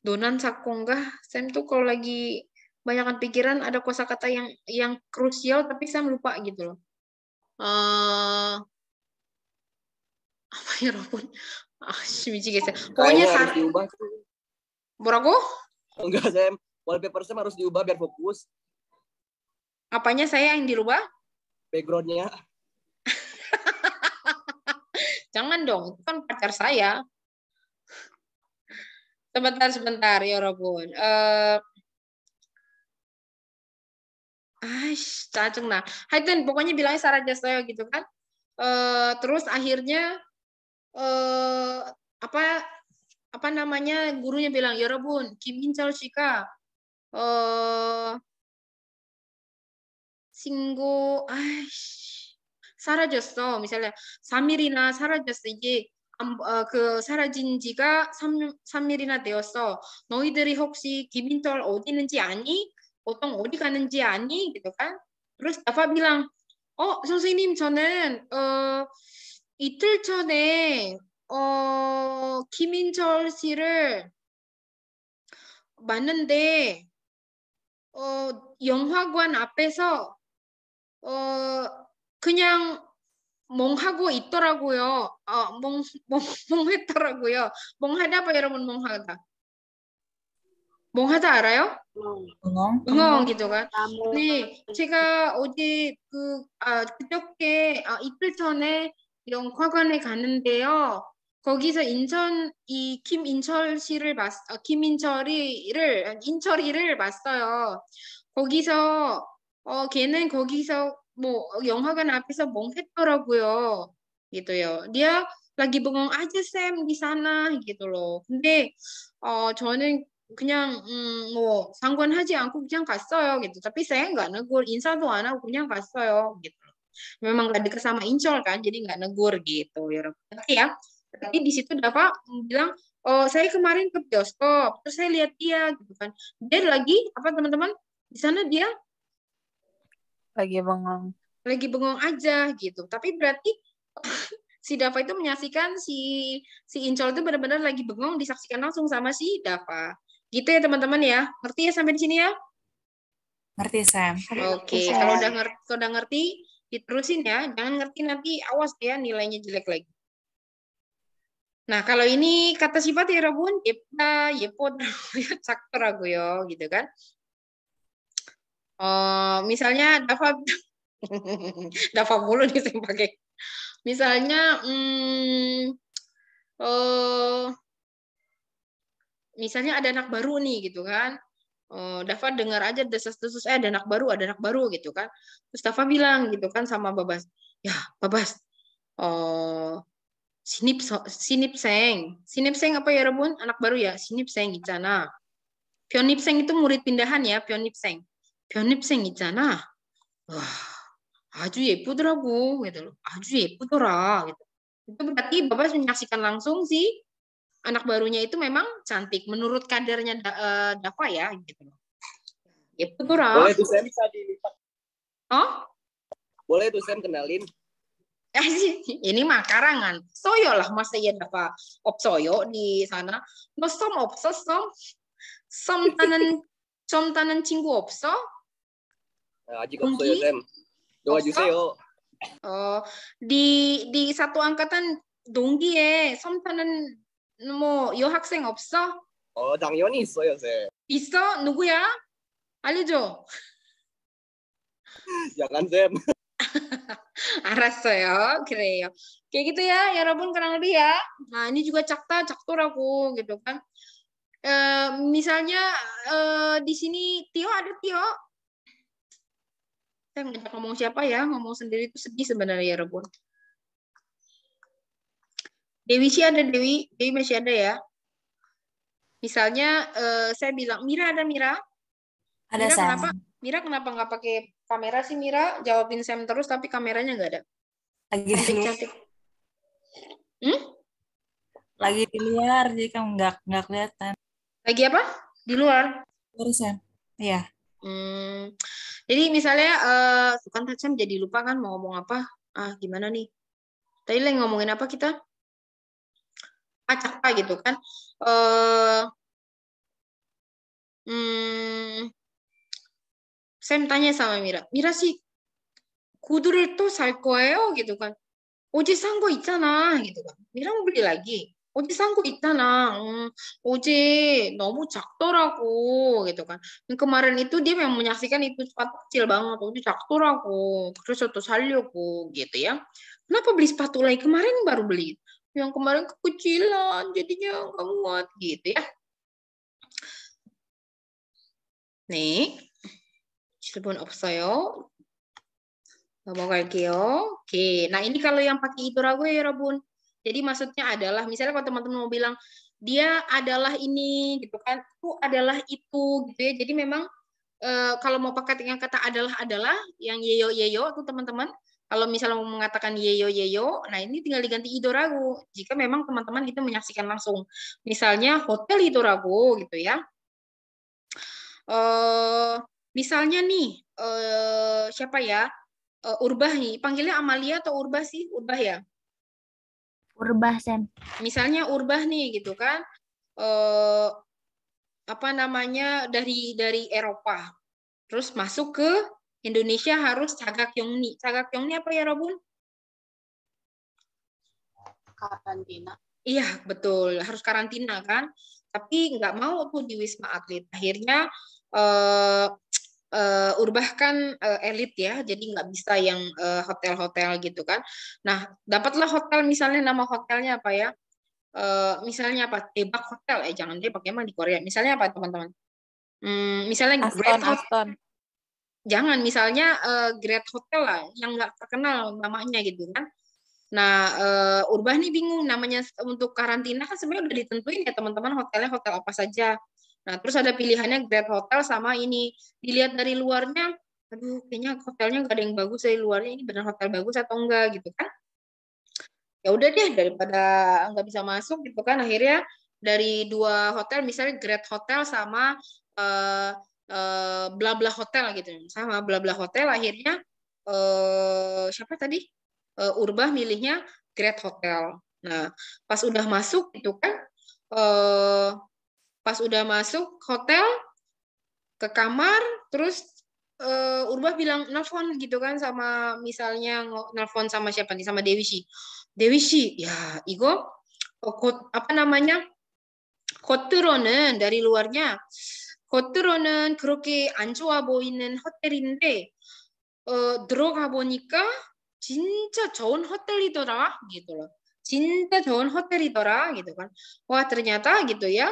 Donan sakongga. Sam tuh kalau lagi banyakkan pikiran ada kuasa kata yang yang krusial tapi saya lupa gitu loh. Uh, apa ya Robun? Ah, Shimichi Gesen. Pokoknya saat diubah. Burago? Enggak, saya wallpaper saya harus diubah biar fokus. Apanya saya yang dirubah? Backgroundnya. Jangan dong, itu kan pacar saya. Sebentar, sebentar, ya Robun. Uh, eh, Aish, cacing nah. Hai pokoknya bilangnya Sarah Jasoyo gitu kan. Uh, terus akhirnya eh, apa apa namanya gurunya bilang ya Robun Kim i n c a l Shika eh, 친구 아이 사라졌어 미살래 3일이나 사라졌어 이게 어, 그 사라진 지가 3, 3일이나 되었어 너희들이 혹시 김인철 어디 있는지 아니 보통 어디 가는지 아니 그러니까 그래서 아빠 비랑 어 선생님 저는 어 이틀 전에 어, 김인철 씨를 만는데 어, 영화관 앞에서 어, 그냥 멍하고 있더라고요. 어, 멍, 멍, 했더라고요 멍하다 봐 여러분 멍하다. 멍하다 알아요? 응응 기도가. 아, 네. 네, 제가 어제 그 아, 그저께 아, 이틀 전에 영화관에 갔는데요. 거기서 인천 이 김인철 씨를 봤 아, 어, 김인철이를 인철이를 봤어요. 거기서 어 걔는 거기서 뭐 영화관 앞에서 멍했더라고요. g 도요 리아 i a lagi bengong aja Sam di sana gitu loh. 근데 어 저는 그냥 음, 뭐 상관하지 않고 그냥 갔어요. gitu. Tapi saya nggak negur, 인사도 안 하고 그냥 갔어요. gitu. memang gak deket sama Incol kan jadi nggak negur gitu ya tapi ya tapi di situ Dava bilang oh saya kemarin ke bioskop terus saya lihat dia gitu kan dia lagi apa teman-teman di sana dia lagi bengong lagi bengong aja gitu tapi berarti si Dava itu menyaksikan si si Incol itu benar-benar lagi bengong disaksikan langsung sama si Dava gitu ya teman-teman ya ngerti ya sampai di sini ya ngerti Sam oke okay. kalau udah ngerti kalau udah ngerti diterusin ya, jangan ngerti nanti awas ya nilainya jelek lagi. Nah, kalau ini kata sifat ya Rabun, yepna, yepot, saktor yo, gitu kan. Eh, misalnya dafa dafa mulu nih saya pakai. Misalnya hmm, eh, misalnya ada anak baru nih gitu kan. Eh, Dafa dengar aja desas-desus eh ada anak baru ada anak baru gitu kan terus Dafa bilang gitu kan sama Babas ya Babas oh sinip seng, sinip seng apa ya Rebun anak baru ya sinip seng gicana Pionip seng itu murid pindahan ya pionip seng, pionip seng gicana wah aju 예쁘더라고 ya gitu loh aju 예쁘더라 ya gitu itu berarti Babas menyaksikan langsung sih anak barunya itu memang cantik menurut kadernya uh, eh, Dafa ya gitu loh. Gitu tuh Raf. Boleh tuh Sam bisa dilipat. Oh? Boleh tuh Sam kenalin. Eh, ini mah karangan. Soyo lah masa iya Dafa opsoyo di sana. No som opso som som tanan som tanan cinggu opso. Eh, Aji kok opso ya Sam. Doa juseyo. Oh, di di satu angkatan donggi ya som tanan 뭐 여학생 없어? 어 당연히 있어요 쌤. 있어? 누구야? 알려줘. jangan 알았어요. 그래요. gitu 여러분 그런 거야. 많이 Nah, ini juga cakta, gitu kan. misalnya di sini Tio ada Tio. Saya mau ngomong siapa ya? Ngomong sendiri itu sedih sebenarnya ya, Rebun. Dewi sih ada Dewi, Dewi masih ada ya. Misalnya uh, saya bilang Mira ada Mira. Ada Mira, Kenapa? Mira kenapa nggak pakai kamera sih Mira? Jawabin Sam terus tapi kameranya nggak ada. Lagi di luar. Hmm? Lagi di luar jadi kamu nggak nggak kelihatan. Lagi apa? Di luar. Luar Sam. Iya. Hmm. Jadi misalnya eh, uh, bukan Sam jadi lupa kan mau ngomong apa? Ah gimana nih? Tadi lagi ngomongin apa kita? apa gitu kan uh, hmm, saya tanya sama Mira Mira sih 구두를 또살 거예요 gitu kan 어제 산거 gitu kan Mira mau beli lagi 어제 산거 있잖아. 음, 어제 너무 aku, gitu kan. Kemarin itu dia yang menyaksikan itu sepatu kecil banget. Oji aku, terus satu salioku, gitu ya. Kenapa beli sepatu lagi? Kemarin baru beli yang kemarin kekecilan jadinya nggak muat gitu ya nih telepon opsoyo Kayo. Oke, nah ini kalau yang pakai itu ragu ya Rabun. Jadi maksudnya adalah, misalnya kalau teman-teman mau bilang, dia adalah ini, gitu kan, itu adalah itu, gitu ya. Jadi memang e, kalau mau pakai yang kata adalah-adalah, yang yeyo-yeyo, itu teman-teman, kalau misalnya mau mengatakan yeyo yeyo, nah ini tinggal diganti idoragu. Jika memang teman-teman itu menyaksikan langsung, misalnya hotel idoragu gitu ya. Uh, misalnya nih uh, siapa ya? uh, Urbah nih, panggilnya Amalia atau Urbah sih? Urbah ya? Urbah, Sen. Misalnya Urbah nih gitu kan. Uh, apa namanya dari dari Eropa. Terus masuk ke Indonesia harus cagak yongni. Cagak yongni apa ya Robun? Karantina. Iya betul, harus karantina kan. Tapi nggak mau aku di Wisma Atlet. Akhirnya uh, eh, uh, eh, Urbah kan uh, eh, elit ya, jadi nggak bisa yang hotel hotel-hotel gitu kan. Nah, dapatlah hotel misalnya nama hotelnya apa ya? Uh, misalnya apa? Tebak hotel, eh jangan tebak emang di Korea. Misalnya apa teman-teman? Hmm, misalnya Aston, Grand Aston. Hotel jangan misalnya uh, great hotel lah yang nggak terkenal namanya gitu kan nah uh, Urbah nih bingung namanya untuk karantina kan sebenarnya udah ditentuin ya teman-teman hotelnya hotel apa saja nah terus ada pilihannya great hotel sama ini dilihat dari luarnya aduh kayaknya hotelnya nggak ada yang bagus dari luarnya ini benar hotel bagus atau enggak gitu kan ya udah deh daripada nggak bisa masuk gitu kan akhirnya dari dua hotel misalnya great hotel sama uh, Eh, bla bla hotel gitu sama bla bla hotel akhirnya eh, siapa tadi eh, Urbah milihnya Great Hotel nah pas udah masuk itu kan eh, pas udah masuk hotel ke kamar terus eh, Urbah bilang nelfon gitu kan sama misalnya nelfon sama siapa nih sama Dewi si Dewi si ya Igo eh, apa namanya kotoronen dari luarnya 겉으로는 그렇게 안 좋아 보이는 호텔인데 어, 들어가 보니까 진짜 좋은 호텔이더라 gitu loh. Cinta 좋은 호텔이더라 gitu kan. Wah ternyata gitu ya.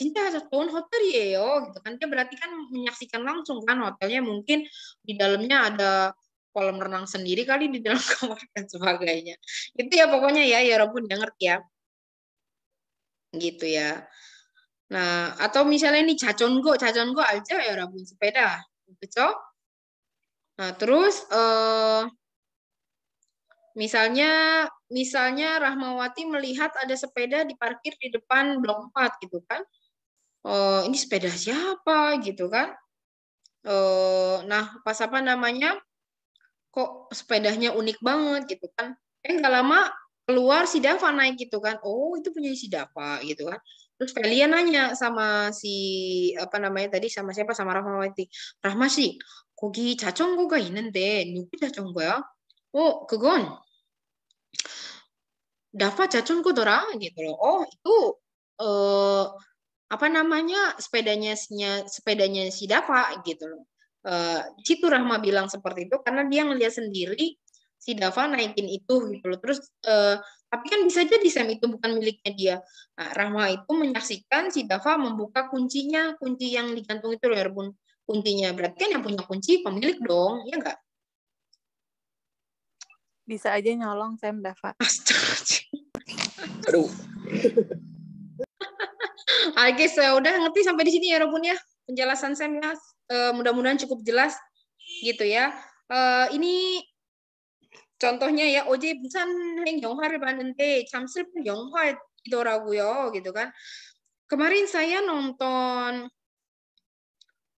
Cinta 좋은 호텔이에요 gitu kan. Dia berarti kan menyaksikan langsung kan hotelnya mungkin di dalamnya ada kolam renang sendiri kali di dalam kamar dan sebagainya. Itu ya pokoknya ya ya Robun ya ngerti ya. Gitu ya. Nah, atau misalnya ini jacongo, go, aja ya rabun sepeda. Betul? Nah, terus eh, misalnya misalnya Rahmawati melihat ada sepeda diparkir di depan blok 4 gitu kan. Eh, ini sepeda siapa gitu kan? Eh, nah, pas apa namanya? Kok sepedanya unik banget gitu kan. Eh, nggak lama keluar si Dava naik gitu kan. Oh, itu punya si Dava gitu kan. Terus kalian nanya sama si apa namanya tadi sama siapa sama Rahmawati. Rahma 씨, 거기 자전거가 있는데 누구 ya Oh, kegon. 그건 Dafa dora gitu loh. Oh, itu eh, apa namanya sepedanya sepedanya si Dafa gitu loh. Eh, situ Rahma bilang seperti itu karena dia ngeliat sendiri si Dafa naikin itu gitu loh. Terus eh, tapi kan bisa jadi Sam itu bukan miliknya dia. Nah, Rahma itu menyaksikan si Dava membuka kuncinya, kunci yang digantung itu loh ya, Kuncinya berarti kan yang punya kunci pemilik dong, ya enggak? Bisa aja nyolong Sam Dava. Astaga. Aduh. Oke, saya eh, udah ngerti sampai di sini ya Robun ya. Penjelasan Sam ya. uh, mudah-mudahan cukup jelas gitu ya. Uh, ini Contohnya ya 어제 부산행 영화를 봤는데 참 슬픈 영화이더라고요. gitu kan. Kemarin saya nonton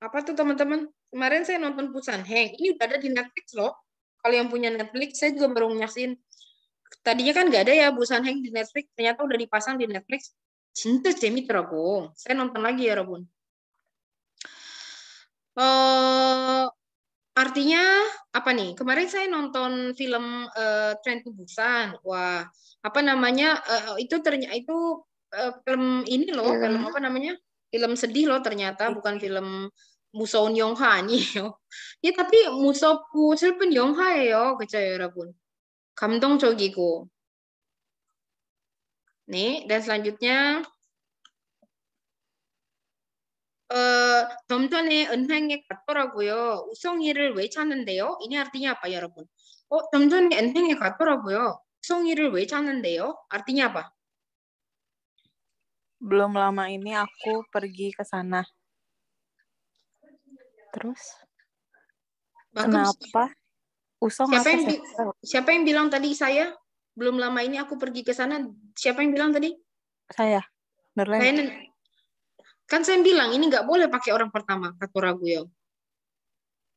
apa tuh teman-teman? Kemarin saya nonton Busan Hang. Ini udah ada di Netflix loh. Kalau yang punya Netflix, saya juga baru nyaksin. Tadinya kan nggak ada ya Busan Hang di Netflix. Ternyata udah dipasang di Netflix. Cinta 진짜 Teragung. Saya nonton lagi ya, Rabun. Uh, Artinya apa nih? Kemarin saya nonton film uh, Tren to Wah, apa namanya? Uh, itu ternyata itu uh, film ini loh, film. Iya. film apa namanya? Film sedih loh ternyata, bukan film 무서운 Yongha 아니에요. ya tapi 무섭고 ya, yo kecaya 그죠, 여러분? cogiku nih dan selanjutnya 은행에 갔더라고요. 우성이를 왜 찾는데요? 아르티냐 여러분. 어, 은행에 갔더라고요. 우성이를 왜 찾는데요? 아르티냐 Belum lama ini aku pergi ke sana. Terus? Bagus. Kenapa? Usong siapa yang, siapa yang bilang tadi saya? Belum lama ini aku pergi ke sana. Siapa yang bilang tadi? Saya. Nurlen. Saya Kan saya bilang ini nggak boleh pakai orang pertama, ya?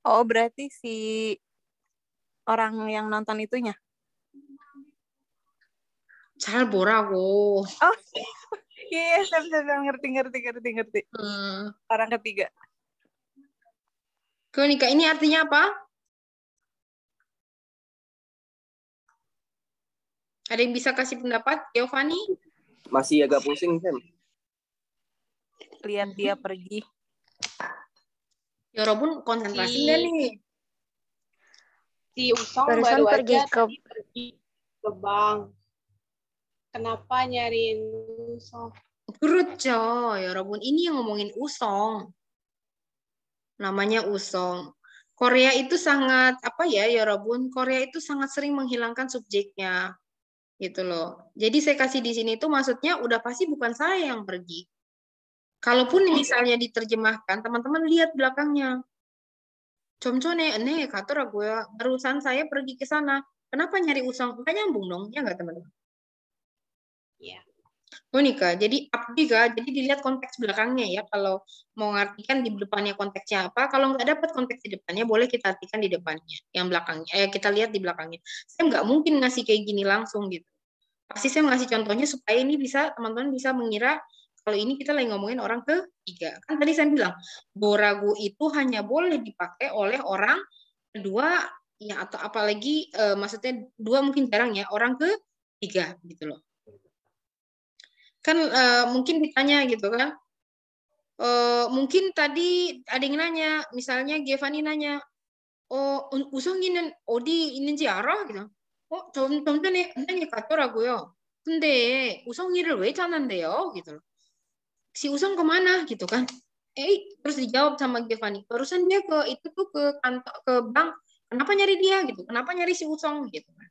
Oh, berarti si orang yang nonton itunya? Cal Borago. Oh, iya, iya, saya, saya ngerti, ngerti, ngerti, ngerti. Hmm. Orang ketiga. Kronika ini artinya apa? Ada yang bisa kasih pendapat, Giovanni? Masih agak pusing, Sam lihat dia pergi Yoro pun konsentrasi si, nih si Usong Barusan baru pergi ke... pergi ke bank kenapa nyariin Usong Turut coy, pun ini yang ngomongin Usong. Namanya Usong. Korea itu sangat apa ya Yorobun? Korea itu sangat sering menghilangkan subjeknya gitu loh. Jadi saya kasih di sini itu maksudnya udah pasti bukan saya yang pergi. Kalaupun misalnya diterjemahkan, teman-teman lihat belakangnya. Comcone, ne, kator gue, urusan ya. saya pergi ke sana. Kenapa nyari usang? Nggak nyambung dong, ya nggak teman-teman? Iya. Yeah. Unika. Jadi abdi jadi dilihat konteks belakangnya ya. Kalau mau ngartikan di depannya konteksnya apa, kalau nggak dapat konteks di depannya, boleh kita artikan di depannya, yang belakangnya. Eh kita lihat di belakangnya. Saya nggak mungkin ngasih kayak gini langsung gitu. Pasti saya ngasih contohnya supaya ini bisa teman-teman bisa mengira kalau ini kita lagi ngomongin orang ketiga. Kan tadi saya bilang, boragu itu hanya boleh dipakai oleh orang kedua ya atau apalagi e, maksudnya dua mungkin jarang ya, orang ketiga gitu loh. Kan e, mungkin ditanya gitu kan. E, mungkin tadi ada yang nanya, misalnya Giovanni nanya, "Oh, usung이는 Odi ini jarah gitu. "Oh, 좀, 좀 전에 굉장히 갔더라고요. 근데 우성이를 왜 찾는데요? gitu loh si Usang kemana gitu kan eh terus dijawab sama Giovanni barusan dia ke itu tuh ke kantor ke bank kenapa nyari dia gitu kenapa nyari si Usang gitu kan.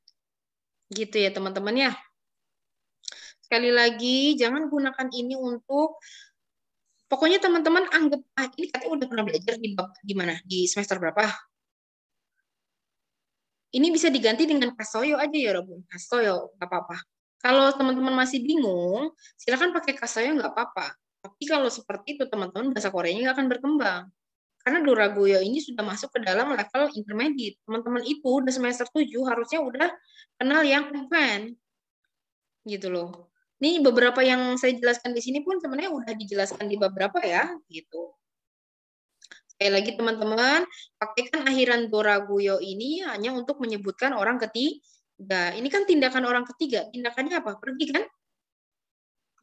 gitu ya teman-teman ya sekali lagi jangan gunakan ini untuk pokoknya teman-teman anggap ah, ini katanya udah pernah belajar di bab gimana di semester berapa ini bisa diganti dengan kasoyo aja ya Robun kasoyo nggak apa-apa kalau teman-teman masih bingung silakan pakai kasoyo nggak apa-apa tapi kalau seperti itu teman-teman bahasa Koreanya nggak akan berkembang. Karena Duragoyo ini sudah masuk ke dalam level intermediate. Teman-teman itu udah semester 7 harusnya udah kenal yang advance. Gitu loh. Ini beberapa yang saya jelaskan di sini pun sebenarnya udah dijelaskan di beberapa ya, gitu. Sekali lagi teman-teman, pakaikan akhiran Doraguyo ini hanya untuk menyebutkan orang ketiga. Ini kan tindakan orang ketiga. Tindakannya apa? Pergi kan?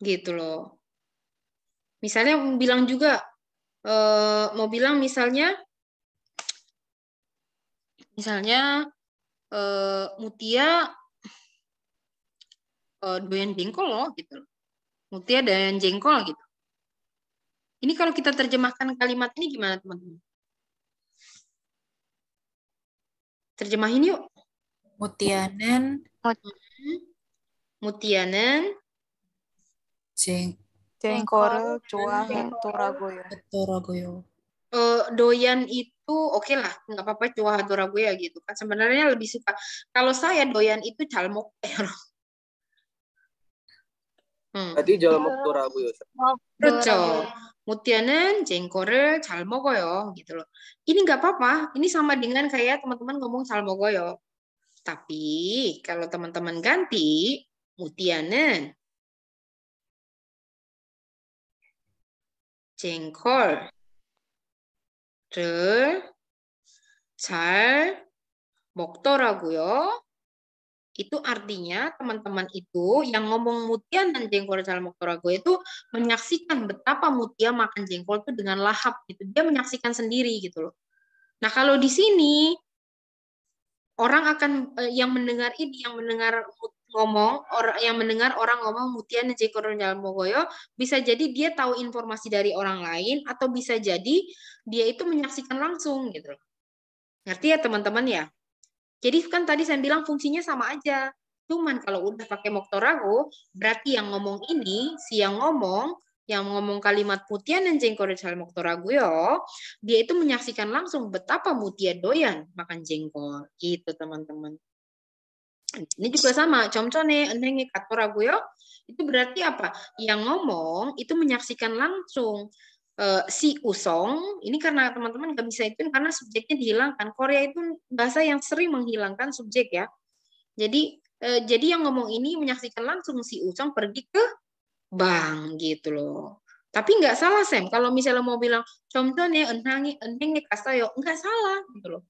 Gitu loh. Misalnya bilang juga eh, mau bilang misalnya misalnya eh, Mutia eh, doyan jengkol loh gitu. Mutia doyan jengkol gitu. Ini kalau kita terjemahkan kalimat ini gimana teman-teman? Terjemahin yuk. Mutianen. Mutianen. Jeng Cengkor, Cua, Toragoyo. Toragoyo. Uh, eh, doyan itu oke okay lah, nggak apa-apa Cua Toragoyo gitu kan. Sebenarnya lebih suka kalau saya doyan itu calmok. Eh, hmm. Tadi 저 먹더라고요. 그렇죠. Mutianen, jengkore calmokoyo gitu loh. Ini nggak apa-apa. Ini sama dengan kayak teman-teman ngomong calmogoyo. Tapi kalau teman-teman ganti mutianen, Jengkol, 쟁컬을 잘 먹더라고요. Itu artinya teman-teman itu yang ngomong mutia dan jengkol dalam itu menyaksikan betapa mutia makan jengkol itu dengan lahap gitu. Dia menyaksikan sendiri gitu loh. Nah, kalau di sini orang akan eh, yang mendengar ini yang mendengar ngomong orang yang mendengar orang ngomong mutian J Jalan Mogoyo bisa jadi dia tahu informasi dari orang lain atau bisa jadi dia itu menyaksikan langsung gitu loh. Ngerti ya teman-teman ya? Jadi kan tadi saya bilang fungsinya sama aja. Cuman kalau udah pakai moktorago, berarti yang ngomong ini, si yang ngomong, yang ngomong kalimat mutia dan jengkol dan moktorago yo, dia itu menyaksikan langsung betapa mutia doyan makan jengkol. Gitu teman-teman. Ini juga sama, kator aku yo. Itu berarti apa? Yang ngomong itu menyaksikan langsung e, si Usong. Ini karena teman-teman nggak bisa itu karena subjeknya dihilangkan. Korea itu bahasa yang sering menghilangkan subjek ya. Jadi e, jadi yang ngomong ini menyaksikan langsung si Usong pergi ke bank gitu loh. Tapi nggak salah Sam, kalau misalnya mau bilang contohnya enengi kasta kasayo, nggak salah gitu loh.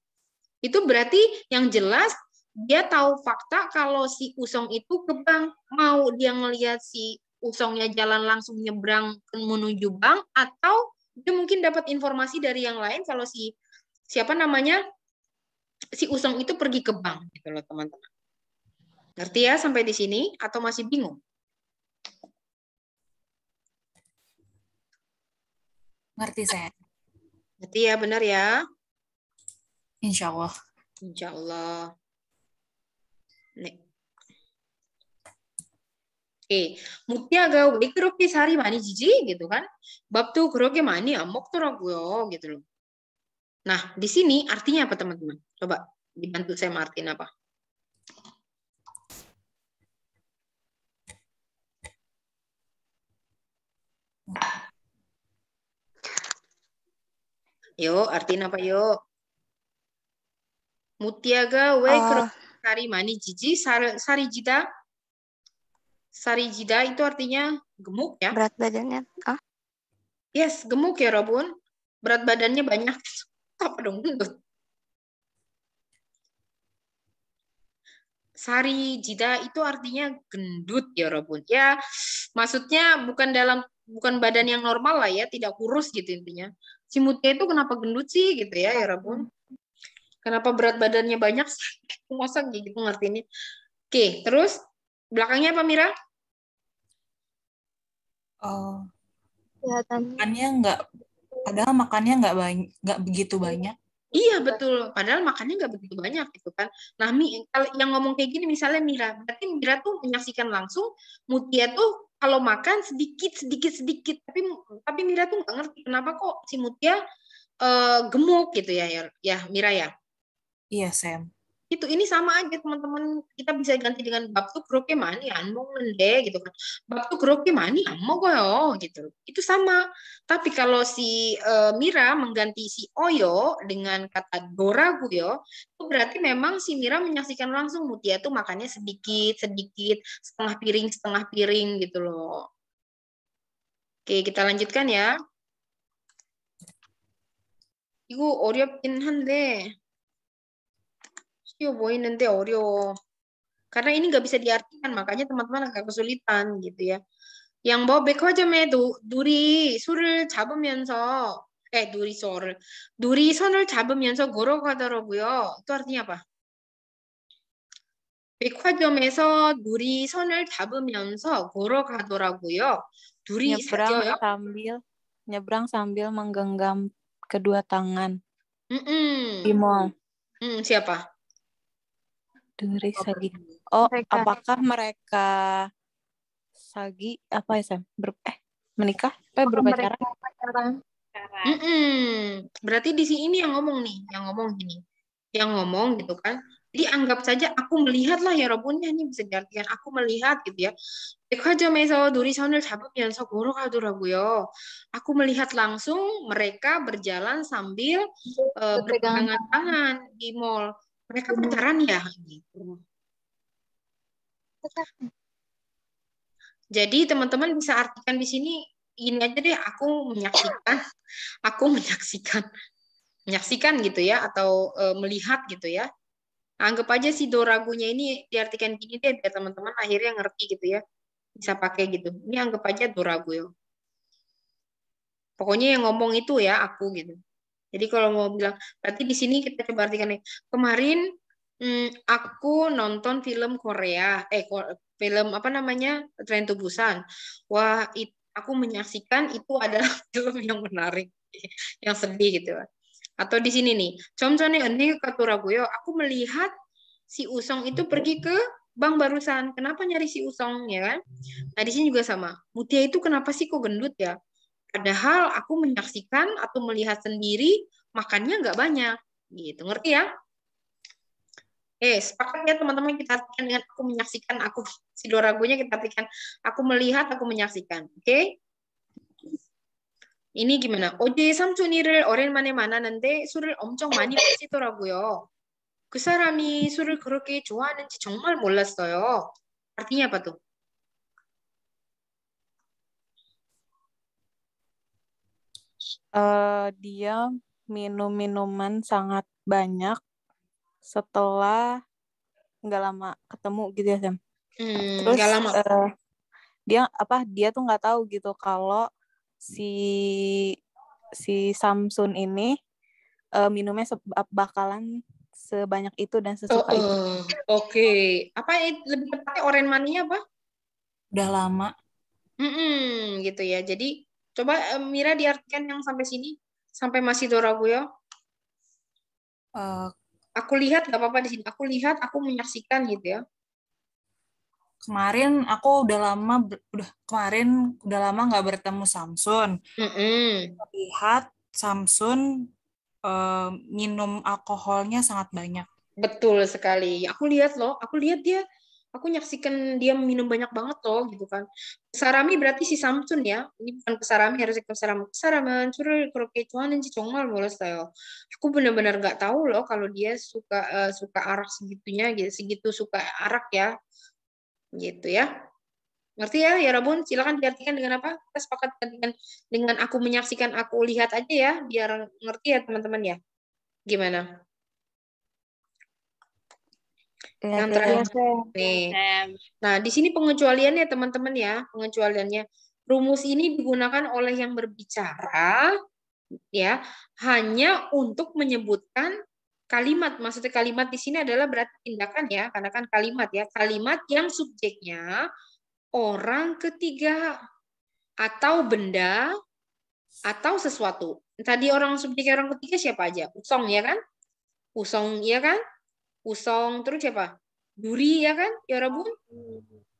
Itu berarti yang jelas dia tahu fakta kalau si Usong itu ke bank. Mau dia ngelihat si Usongnya jalan langsung nyebrang menuju bank atau dia mungkin dapat informasi dari yang lain kalau si siapa namanya si Usong itu pergi ke bank gitu loh teman-teman. Ngerti ya sampai di sini atau masih bingung? Ngerti saya. Ngerti ya benar ya? Insya Allah. Insya Allah. Oke, ga wae sari mani jiji gitu kan bab tuh kerupuknya mani amok teraguyo gitu loh nah di sini artinya apa teman-teman coba dibantu saya Martin apa yo artinya apa yo mutiaga wake uh. Sari mani jiji, sari jida. Sari jida itu artinya gemuk ya. Berat badannya. Oh. Yes, gemuk ya Robun. Berat badannya banyak. Apa dong Sari jida itu artinya gendut ya Robun. Ya, maksudnya bukan dalam bukan badan yang normal lah ya, tidak kurus gitu intinya. Si Mutia itu kenapa gendut sih gitu ya ya Robun? Kenapa berat badannya banyak? Masa gitu ngerti ini. Oke, terus belakangnya apa Mira? Oh, makannya nggak, padahal makannya nggak banyak, nggak begitu banyak. Iya betul. Padahal makannya nggak begitu banyak gitu kan. Nah, Mi, yang ngomong kayak gini misalnya Mira, berarti Mira tuh menyaksikan langsung Mutia tuh kalau makan sedikit sedikit sedikit, tapi tapi Mira tuh nggak ngerti kenapa kok si Mutia uh, gemuk gitu ya ya, ya Mira ya. Iya, Sam. Itu ini sama aja teman-teman. Kita bisa ganti dengan bab tuh kroke mani anmong nende gitu kan. Bab tuh kroke mani anmong yo gitu. Itu sama. Tapi kalau si uh, Mira mengganti si Oyo dengan kata yo, itu berarti memang si Mira menyaksikan langsung Mutia tuh makannya sedikit, sedikit, setengah piring, setengah piring gitu loh. Oke, kita lanjutkan ya. 이거 어렵긴 한데 Yo, 뭐 있는데 어려워. Karena ini nggak bisa diartikan, makanya teman-teman agak kesulitan gitu ya. Yang bahwa 백화점에 누리 소를 잡으면서 에 누리 소를 누리 손을 잡으면서 걸어가더라고요. 또 artinya apa? 백화점에서 누리 손을 잡으면서 걸어가더라고요. 누리 n y e sambil nyebrang sambil menggenggam kedua tangan. Mm -mm. Di mall. Mm, siapa? Duri sagi. Oh, mereka. apakah mereka sagi apa ya Sam? Ber eh menikah? Apa ya, berpacaran? Pacaran. Mm -mm. Berarti di sini yang ngomong nih, yang ngomong gini, yang ngomong gitu kan. Jadi anggap saja aku melihat lah ya Robunnya ini bisa diartikan aku melihat gitu ya. duri 백화점에서 놀이선을 ragu 걸어가더라고요. Aku melihat langsung mereka berjalan sambil uh, berpegangan tangan di mall. Mereka pacaran ya? Jadi teman-teman bisa artikan di sini ini aja deh aku menyaksikan, aku menyaksikan, menyaksikan gitu ya atau e, melihat gitu ya. Anggap aja si doragunya ini diartikan gini deh biar teman-teman akhirnya ngerti gitu ya. Bisa pakai gitu. Ini anggap aja doragu ya. Pokoknya yang ngomong itu ya aku gitu. Jadi kalau mau bilang, berarti di sini kita coba artikan nih. Kemarin hmm, aku nonton film Korea, eh film apa namanya Train to Busan. Wah, it, aku menyaksikan itu adalah film yang menarik, yang sedih gitu. Atau di sini nih, contohnya ini Turaguyo, aku melihat si Usong itu pergi ke bank barusan, kenapa nyari si Usong ya kan? Nah di sini juga sama. Mutia itu kenapa sih kok gendut ya? Padahal aku menyaksikan atau melihat sendiri makannya nggak banyak. Gitu, ngerti ya? Eh, sepakat ya teman-teman kita artikan dengan aku menyaksikan, aku si ragunya kita artikan aku melihat, aku menyaksikan. Oke? Okay? Ini gimana? 어제 삼촌이를 오랜만에 만나는데 술을 엄청 많이 마시더라고요. 그 사람이 술을 그렇게 좋아하는지 정말 몰랐어요. Artinya apa tuh? uh, dia minum minuman sangat banyak setelah nggak lama ketemu gitu ya Sam. Hmm, Terus gak lama. Uh, dia apa dia tuh nggak tahu gitu kalau si si Samsung ini uh, minumnya se bakalan sebanyak itu dan sesuka oh, itu. Oh, oke, okay. apa lebih tepatnya oren mania apa? Udah lama. Mm -mm, gitu ya. Jadi Coba eh, Mira diartikan yang sampai sini, sampai masih ragu ya. Uh, eh, aku lihat nggak apa-apa di sini. Aku lihat, aku menyaksikan gitu ya. Kemarin aku udah lama, udah kemarin udah lama nggak bertemu Samsung. Mm -hmm. Lihat Samsung uh, eh, minum alkoholnya sangat banyak. Betul sekali. Aku lihat loh, aku lihat dia aku nyaksikan dia minum banyak banget loh gitu kan sarami berarti si Samsun ya ini bukan kesarami harusnya sarami kesaraman curul kroke cuan si congol mulus tayo aku benar-benar nggak tahu loh kalau dia suka uh, suka arak segitunya gitu segitu suka arak ya gitu ya ngerti ya ya Rabun silakan diartikan dengan apa kita sepakat dengan dengan aku menyaksikan aku lihat aja ya biar ngerti ya teman-teman ya gimana Iya, yang terakhir ya. Nah, di sini pengecualiannya teman-teman ya, pengecualiannya rumus ini digunakan oleh yang berbicara ya, hanya untuk menyebutkan kalimat. Maksudnya kalimat di sini adalah berarti tindakan ya, karena kan kalimat ya, kalimat yang subjeknya orang ketiga atau benda atau sesuatu. Tadi orang subjek orang ketiga siapa aja? Usong ya kan? Usong ya kan? Usong, terus siapa? Duri ya kan, ya Rabun?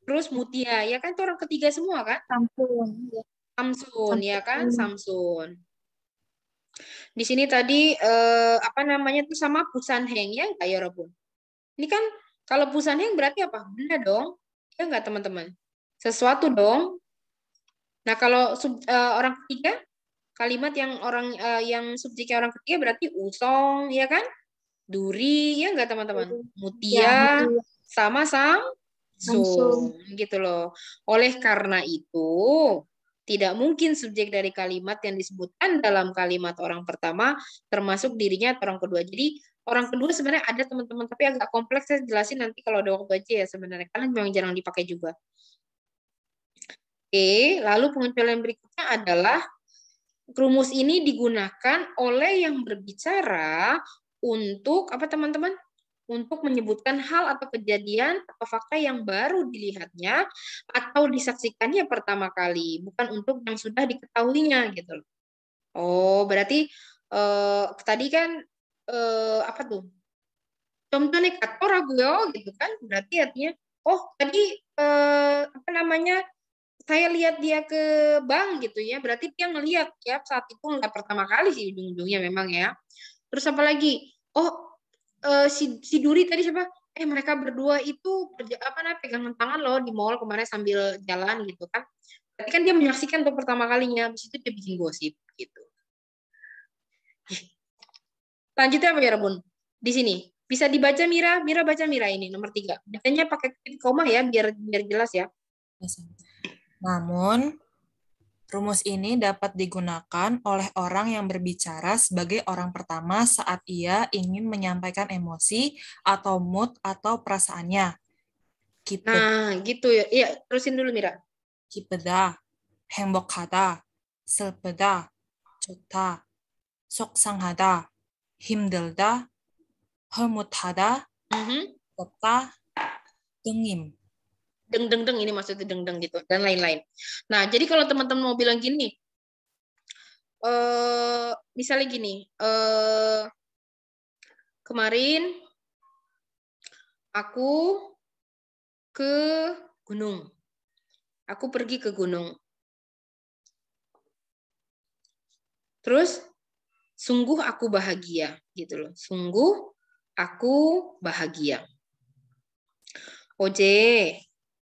Terus Mutia ya kan, itu orang ketiga semua kan? Samsun. samsung, Samsun ya kan, Samsun. Di sini tadi eh, apa namanya itu sama Pusan Heng ya, ya Yorobun? Ini kan kalau Pusan Heng berarti apa? Benda dong, ya enggak teman-teman? Sesuatu dong. Nah kalau sub, eh, orang ketiga, kalimat yang orang eh, yang subjeknya orang ketiga berarti usong ya kan? duri ya enggak teman-teman mutia ya, sama sam sum gitu loh oleh karena itu tidak mungkin subjek dari kalimat yang disebutkan dalam kalimat orang pertama termasuk dirinya atau orang kedua jadi orang kedua sebenarnya ada teman-teman tapi agak kompleks saya jelasin nanti kalau ada waktu aja ya sebenarnya karena memang jarang dipakai juga Oke, lalu pengecualian berikutnya adalah rumus ini digunakan oleh yang berbicara untuk apa teman-teman? Untuk menyebutkan hal atau kejadian atau fakta yang baru dilihatnya atau disaksikannya pertama kali, bukan untuk yang sudah diketahuinya gitu loh. Oh, berarti eh, tadi kan eh, apa tuh? Contohnya kata gue gitu kan, berarti artinya oh tadi eh, apa namanya saya lihat dia ke bank gitu ya, berarti dia ngelihat ya saat itu nggak pertama kali sih ujung-ujungnya memang ya. Terus apa lagi? Oh, uh, si si Duri tadi siapa? Eh mereka berdua itu berja, apa namanya pegangan tangan loh di mall kemarin sambil jalan gitu kan. Tapi kan dia menyaksikan tuh pertama kalinya, habis itu dia bikin gosip gitu. Lanjutnya apa ya Rebun? Di sini bisa dibaca Mira, Mira baca Mira ini nomor tiga. Biasanya pakai koma ya biar biar jelas ya. Namun Rumus ini dapat digunakan oleh orang yang berbicara sebagai orang pertama saat ia ingin menyampaikan emosi atau mood atau perasaannya. Kipeda. Nah, gitu ya. Iya, terusin dulu Mira. Kipeda, selpeda, cota, sok sanghada, himdelda, 허무하다, 덥다, mm-hmm. tengim deng deng deng ini maksudnya deng deng gitu dan lain-lain. Nah, jadi kalau teman-teman mau bilang gini, uh, misalnya gini, uh, kemarin aku ke gunung. Aku pergi ke gunung. Terus sungguh aku bahagia gitu loh. Sungguh aku bahagia. Oje,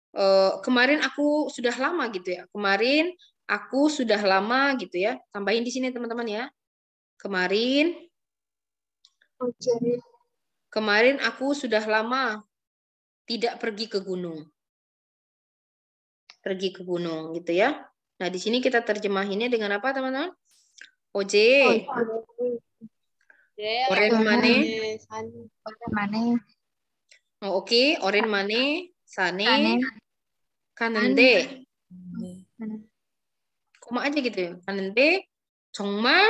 Uh, kemarin aku sudah lama gitu ya. Kemarin aku sudah lama gitu ya. Tambahin di sini teman-teman ya. Kemarin. Okay. Kemarin aku sudah lama tidak pergi ke gunung. Pergi ke gunung gitu ya. Nah, di sini kita terjemahinnya dengan apa, teman-teman? Oj. Oren mane. Oren oh, mane. oke, oren mane Sane, aja gitu ya. ya kanende, 정말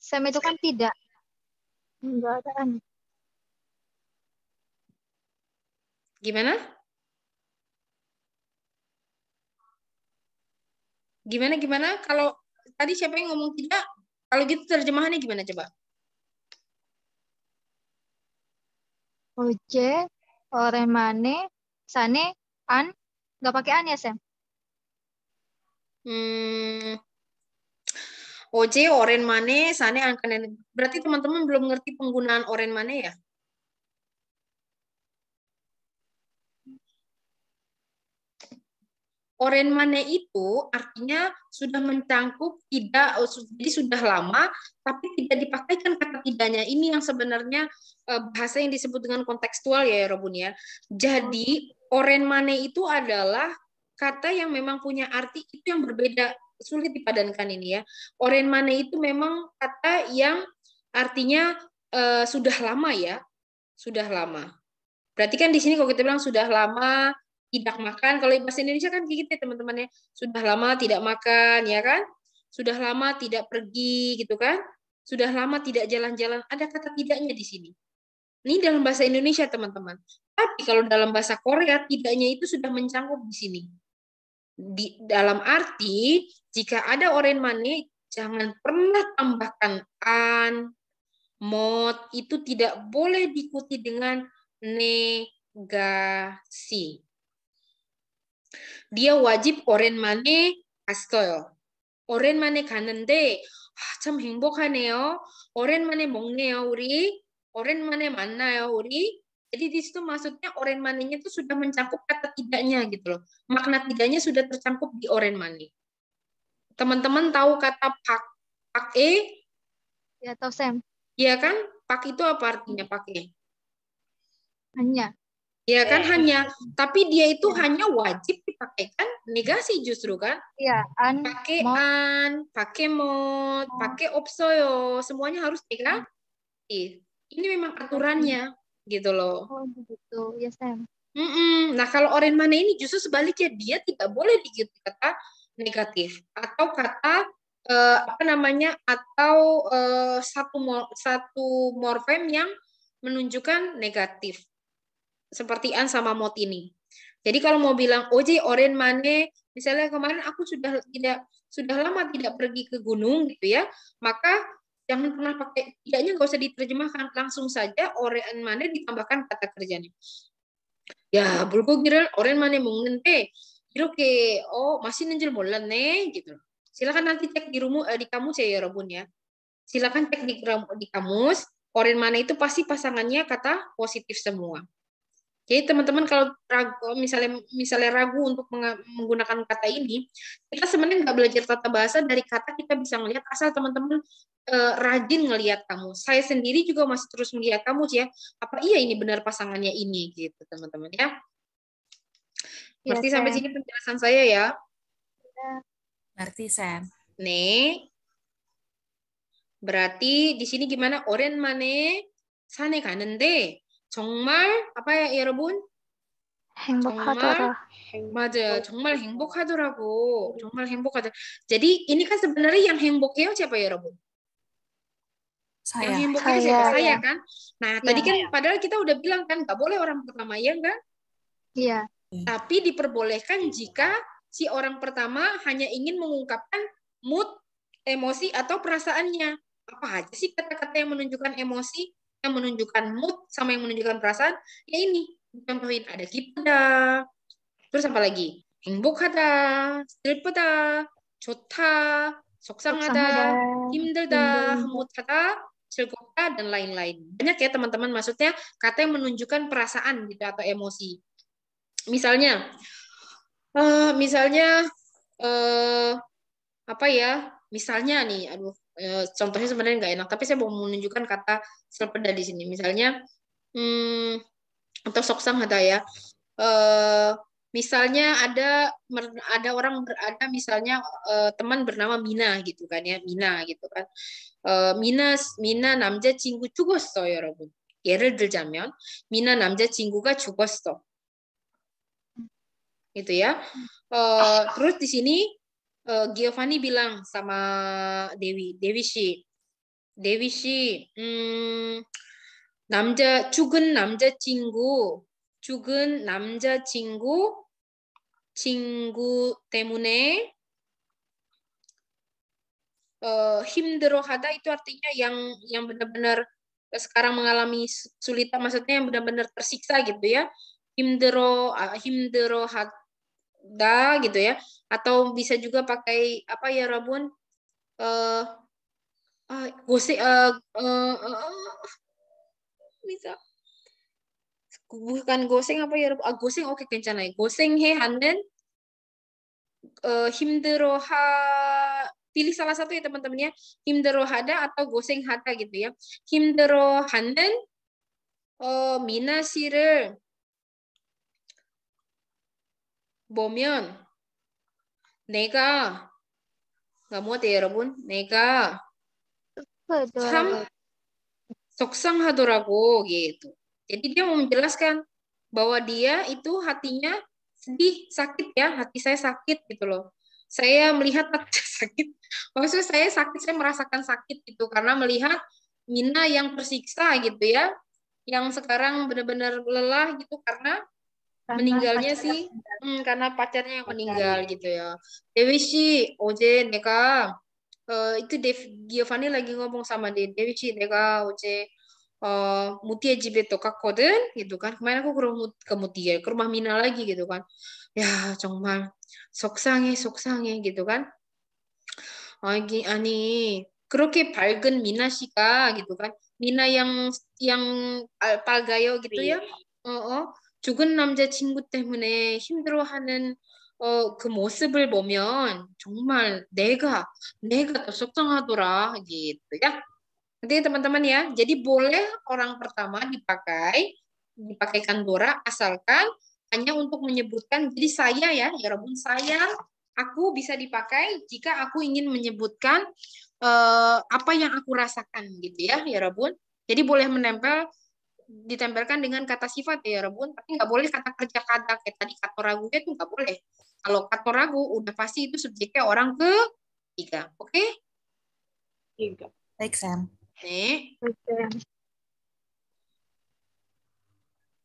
Sam itu kan tidak. Enggak ada kan. Gimana? Gimana gimana? Kalau tadi siapa yang ngomong tidak? Kalau gitu terjemahannya gimana coba? Oje, mane, sane, an. Nggak pakai an ya, Sam? Hmm. Oje, oren mane, sane, an, kanen. Berarti teman-teman belum ngerti penggunaan oren mane ya? Oren mane itu artinya sudah mencangkup tidak eh, jadi sudah lama tapi tidak dipakaikan kata tidaknya ini yang sebenarnya eh, bahasa yang disebut dengan kontekstual ya, ya Robun ya. Jadi oren mane itu adalah kata yang memang punya arti itu yang berbeda sulit dipadankan ini ya. Oren mane itu memang kata yang artinya eh, sudah lama ya, sudah lama. Berarti kan di sini kalau kita bilang sudah lama tidak makan. Kalau bahasa Indonesia kan gitu ya teman-teman ya. Sudah lama tidak makan ya kan? Sudah lama tidak pergi gitu kan? Sudah lama tidak jalan-jalan. Ada kata tidaknya di sini. Ini dalam bahasa Indonesia teman-teman. Tapi kalau dalam bahasa Korea tidaknya itu sudah mencangkup di sini. Di, dalam arti jika ada orang manis jangan pernah tambahkan an, mod itu tidak boleh diikuti dengan negasi dia wajib orang 오랜만에 hengbokan ya, orang mana mongne 행복하네요. uri 먹네요, 우리. mana 만나요, uri Jadi di situ maksudnya orang nya itu sudah mencakup kata tidaknya gitu loh. Makna tidaknya sudah tercakup di orang mana Teman-teman tahu kata pak pak e? Ya tahu Sam. Iya kan? Pak itu apa artinya pak e? Hanya. Ya kan hanya gitu. tapi dia itu iya. hanya wajib dipakaikan negasi justru kan? Iya, an pakai an, pakai mod, pakai opsoyo, semuanya harus negasi. Ini memang iya. aturannya gitu loh. Oh, begitu. Ya, Sam. Mm -mm. Nah, kalau orang mana ini justru sebaliknya dia tidak boleh diikuti kata negatif atau kata eh, apa namanya atau eh, satu satu morfem yang menunjukkan negatif seperti An sama ini. Jadi kalau mau bilang OJ oh, Oren Mane, misalnya kemarin aku sudah tidak sudah lama tidak pergi ke gunung gitu ya, maka jangan pernah pakai tidaknya nggak usah diterjemahkan langsung saja Oren Mane ditambahkan kata kerjanya. Ya, bulgo giran Oren Mane mungkin teh, ke oh masih nenjel bolan nih gitu. Silakan nanti cek di rumu eh, di kamu saya ya Robun ya. Silakan cek di, di kamus Oren Mane itu pasti pasangannya kata positif semua. Jadi teman-teman kalau ragu, misalnya misalnya ragu untuk menggunakan kata ini, kita sebenarnya nggak belajar tata bahasa dari kata kita bisa melihat asal teman-teman e, rajin ngelihat kamu. Saya sendiri juga masih terus melihat kamu sih ya. Apa iya ini benar pasangannya ini gitu teman-teman ya. Iya, Berarti ya, sampai sini penjelasan saya ya. Iya. Berarti saya. Nih. Berarti di sini gimana? Oren mane sane kanende. 정말 apa ya 여러분? 행복하더라. 정말, 맞아요. 정말 행복하더라고. 정말 행복하다. Jadi ini kan sebenarnya yang 행복해요 siapa 여러분? Saya. Yang 행복해요 saya, siapa? Ya. Saya kan. Nah, ya. tadi kan ya. padahal kita udah bilang kan nggak boleh orang pertama ya enggak? Iya. Tapi diperbolehkan jika si orang pertama hanya ingin mengungkapkan mood, emosi atau perasaannya. Apa aja sih kata-kata yang menunjukkan emosi? yang menunjukkan mood sama yang menunjukkan perasaan ya ini contohin ada kipada terus apa lagi 행복하다 슬프다 ada 속상하다 힘들다 흐뭇하다 즐겁다 dan lain-lain banyak ya teman-teman maksudnya kata yang menunjukkan perasaan gitu atau emosi misalnya uh, misalnya uh, apa ya misalnya nih aduh Eh, contohnya sebenarnya nggak enak, tapi saya mau menunjukkan kata selpeda di sini. Misalnya, hmm, atau soksang kata ya. Eh, misalnya ada ada orang ada misalnya uh, teman bernama Mina gitu kan ya Mina gitu kan uh, Mina Mina namja cinggu 죽었어 여러분 예를 들자면 Mina namja cugos 죽었어 gitu ya uh, terus di sini uh, Giovanni bilang sama Dewi, Dewi 씨, Dewi 씨, 음, hmm, namja, 죽은 남자친구, 죽은 cinggu, 친구 때문에 uh, 힘들어하다 itu artinya yang yang benar-benar sekarang mengalami sulitan maksudnya yang benar-benar tersiksa gitu ya himdero ah, himdero da gitu ya atau bisa juga pakai apa ya Rabun eh uh, eh uh, uh, uh, bisa bukan goseng apa ya ah, goseng oke okay, 괜찮아요 goseng he handen uh, pilih salah satu ya teman-teman ya himderohada atau goseng hata gitu ya himderohanden 어 미나 보면 내가 그러니까 뭐대 여러분? 내가 참 속상하더라고 gitu. Jadi dia mau menjelaskan bahwa dia itu hatinya sedih, sakit ya, hati saya sakit gitu loh. Saya melihat hati sakit, maksud saya sakit, saya merasakan sakit gitu karena melihat Mina yang tersiksa gitu ya, yang sekarang benar-benar lelah gitu karena karena meninggalnya sih hmm, karena pacarnya yang meninggal gitu ya. Dewi sih, oje Neka uh, itu Dev Giovanni lagi ngomong sama dia. Dewi sih, Neka oje uh, Mutia Jibe Toka Koden gitu kan. Kemarin aku ke rumah ke Mutia, ke rumah Mina lagi gitu kan. Ya 정말 속상해 속상해 gitu kan. Lagi ani 그렇게 밝은 Mina 씨가 gitu kan. Mina yang yang eh, alpagayo gitu iya. ya. Oh, uh -uh. 죽은 친구 때문에 힘들어하는 어, 그 모습을 보면 정말 내가 내가 더 속상하더라 gitu ya. teman-teman ya, jadi boleh orang pertama dipakai dipakai kandora asalkan hanya untuk menyebutkan jadi saya ya, 여러분 ya saya aku bisa dipakai jika aku ingin menyebutkan uh, apa yang aku rasakan gitu ya, 여러분. Ya jadi boleh menempel ditempelkan dengan kata sifat ya rebun, tapi nggak boleh kata kerja kata kayak tadi kata ragu itu nggak boleh. Kalau kata ragu udah pasti itu subjeknya orang ke tiga, oke? Okay? Tiga. Baik Sam. Nih.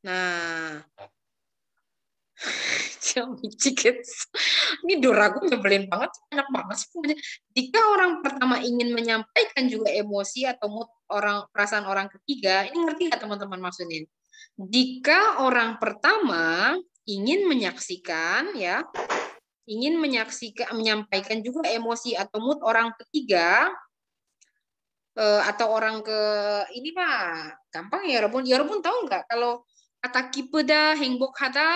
Nah, Chickens. Ini doraku nyebelin banget, enak banget semuanya. Jika orang pertama ingin menyampaikan juga emosi atau mood orang perasaan orang ketiga, ini ngerti nggak teman-teman maksudnya? Jika orang pertama ingin menyaksikan ya ingin menyaksikan menyampaikan juga emosi atau mood orang ketiga eh, atau orang ke ini pak gampang ya Rebun ya Rebun tahu nggak kalau kata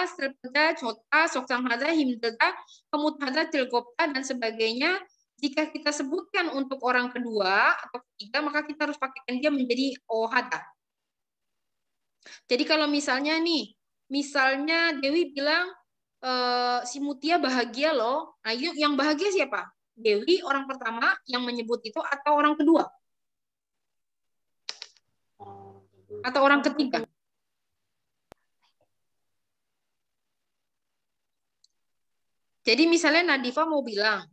serpeda, cota, soksang hada, himdeda, kemut hada, tilgopta, dan sebagainya. Jika kita sebutkan untuk orang kedua atau ketiga, maka kita harus pakaikan dia menjadi ohada. Oh Jadi kalau misalnya nih, misalnya Dewi bilang, e, si Mutia bahagia loh. Nah, yuk yang bahagia siapa? Dewi orang pertama yang menyebut itu atau orang kedua? Atau orang ketiga? Jadi misalnya Nadifa mau bilang,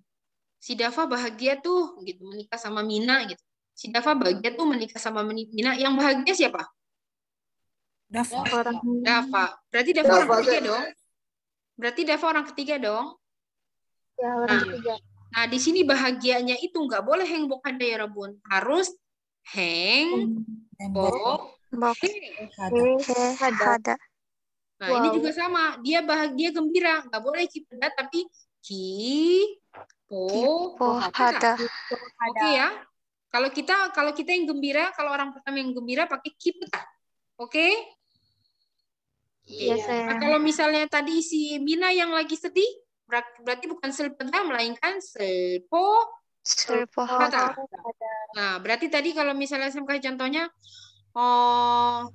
si Dafa bahagia tuh gitu menikah sama Mina gitu. Si Dafa bahagia tuh menikah sama Mina. Yang bahagia siapa? Dafa. Dafa. Berarti Dafa, Dafa orang ketiga kan. dong. Berarti Dafa orang ketiga dong. Ya, orang nah, ketiga. Nah, di sini bahagianya itu nggak boleh bok ada ya Rabun. Harus heng bok heng. Heng. Heng. Nah, wow. ini juga sama. Dia bahagia gembira. Nggak boleh kipoda, tapi ki po hada. Oke ya. Kalau kita kalau kita yang gembira, kalau orang pertama yang gembira pakai kipoda. Oke? Okay? Iya, nah, kalau misalnya tadi si Mina yang lagi sedih, berarti bukan selpeda melainkan serpo, selpo hada. Nah, berarti tadi kalau misalnya saya contohnya oh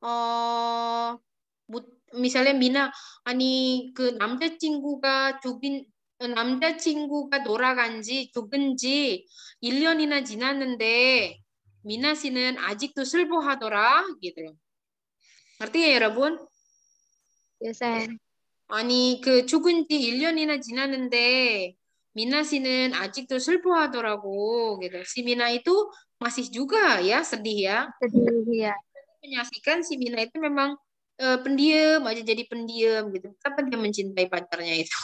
어, 뭐, 미살레 미나 아니 그 남자친구가 죽인 남자친구가 돌아간 지 죽은 지 1년이나 지났는데 미나 씨는 아직도 슬퍼하더라 gitu. n g e r t 여러분? Yes, 아니 그 죽은 지 1년이나 지났는데 미나 씨는 아직도 슬퍼하더라고. gitu. Si Mina itu masih sedih ya. Sedih ya. menyaksikan si Bina itu memang e, pendiam aja jadi pendiam gitu. Kenapa dia mencintai pacarnya itu?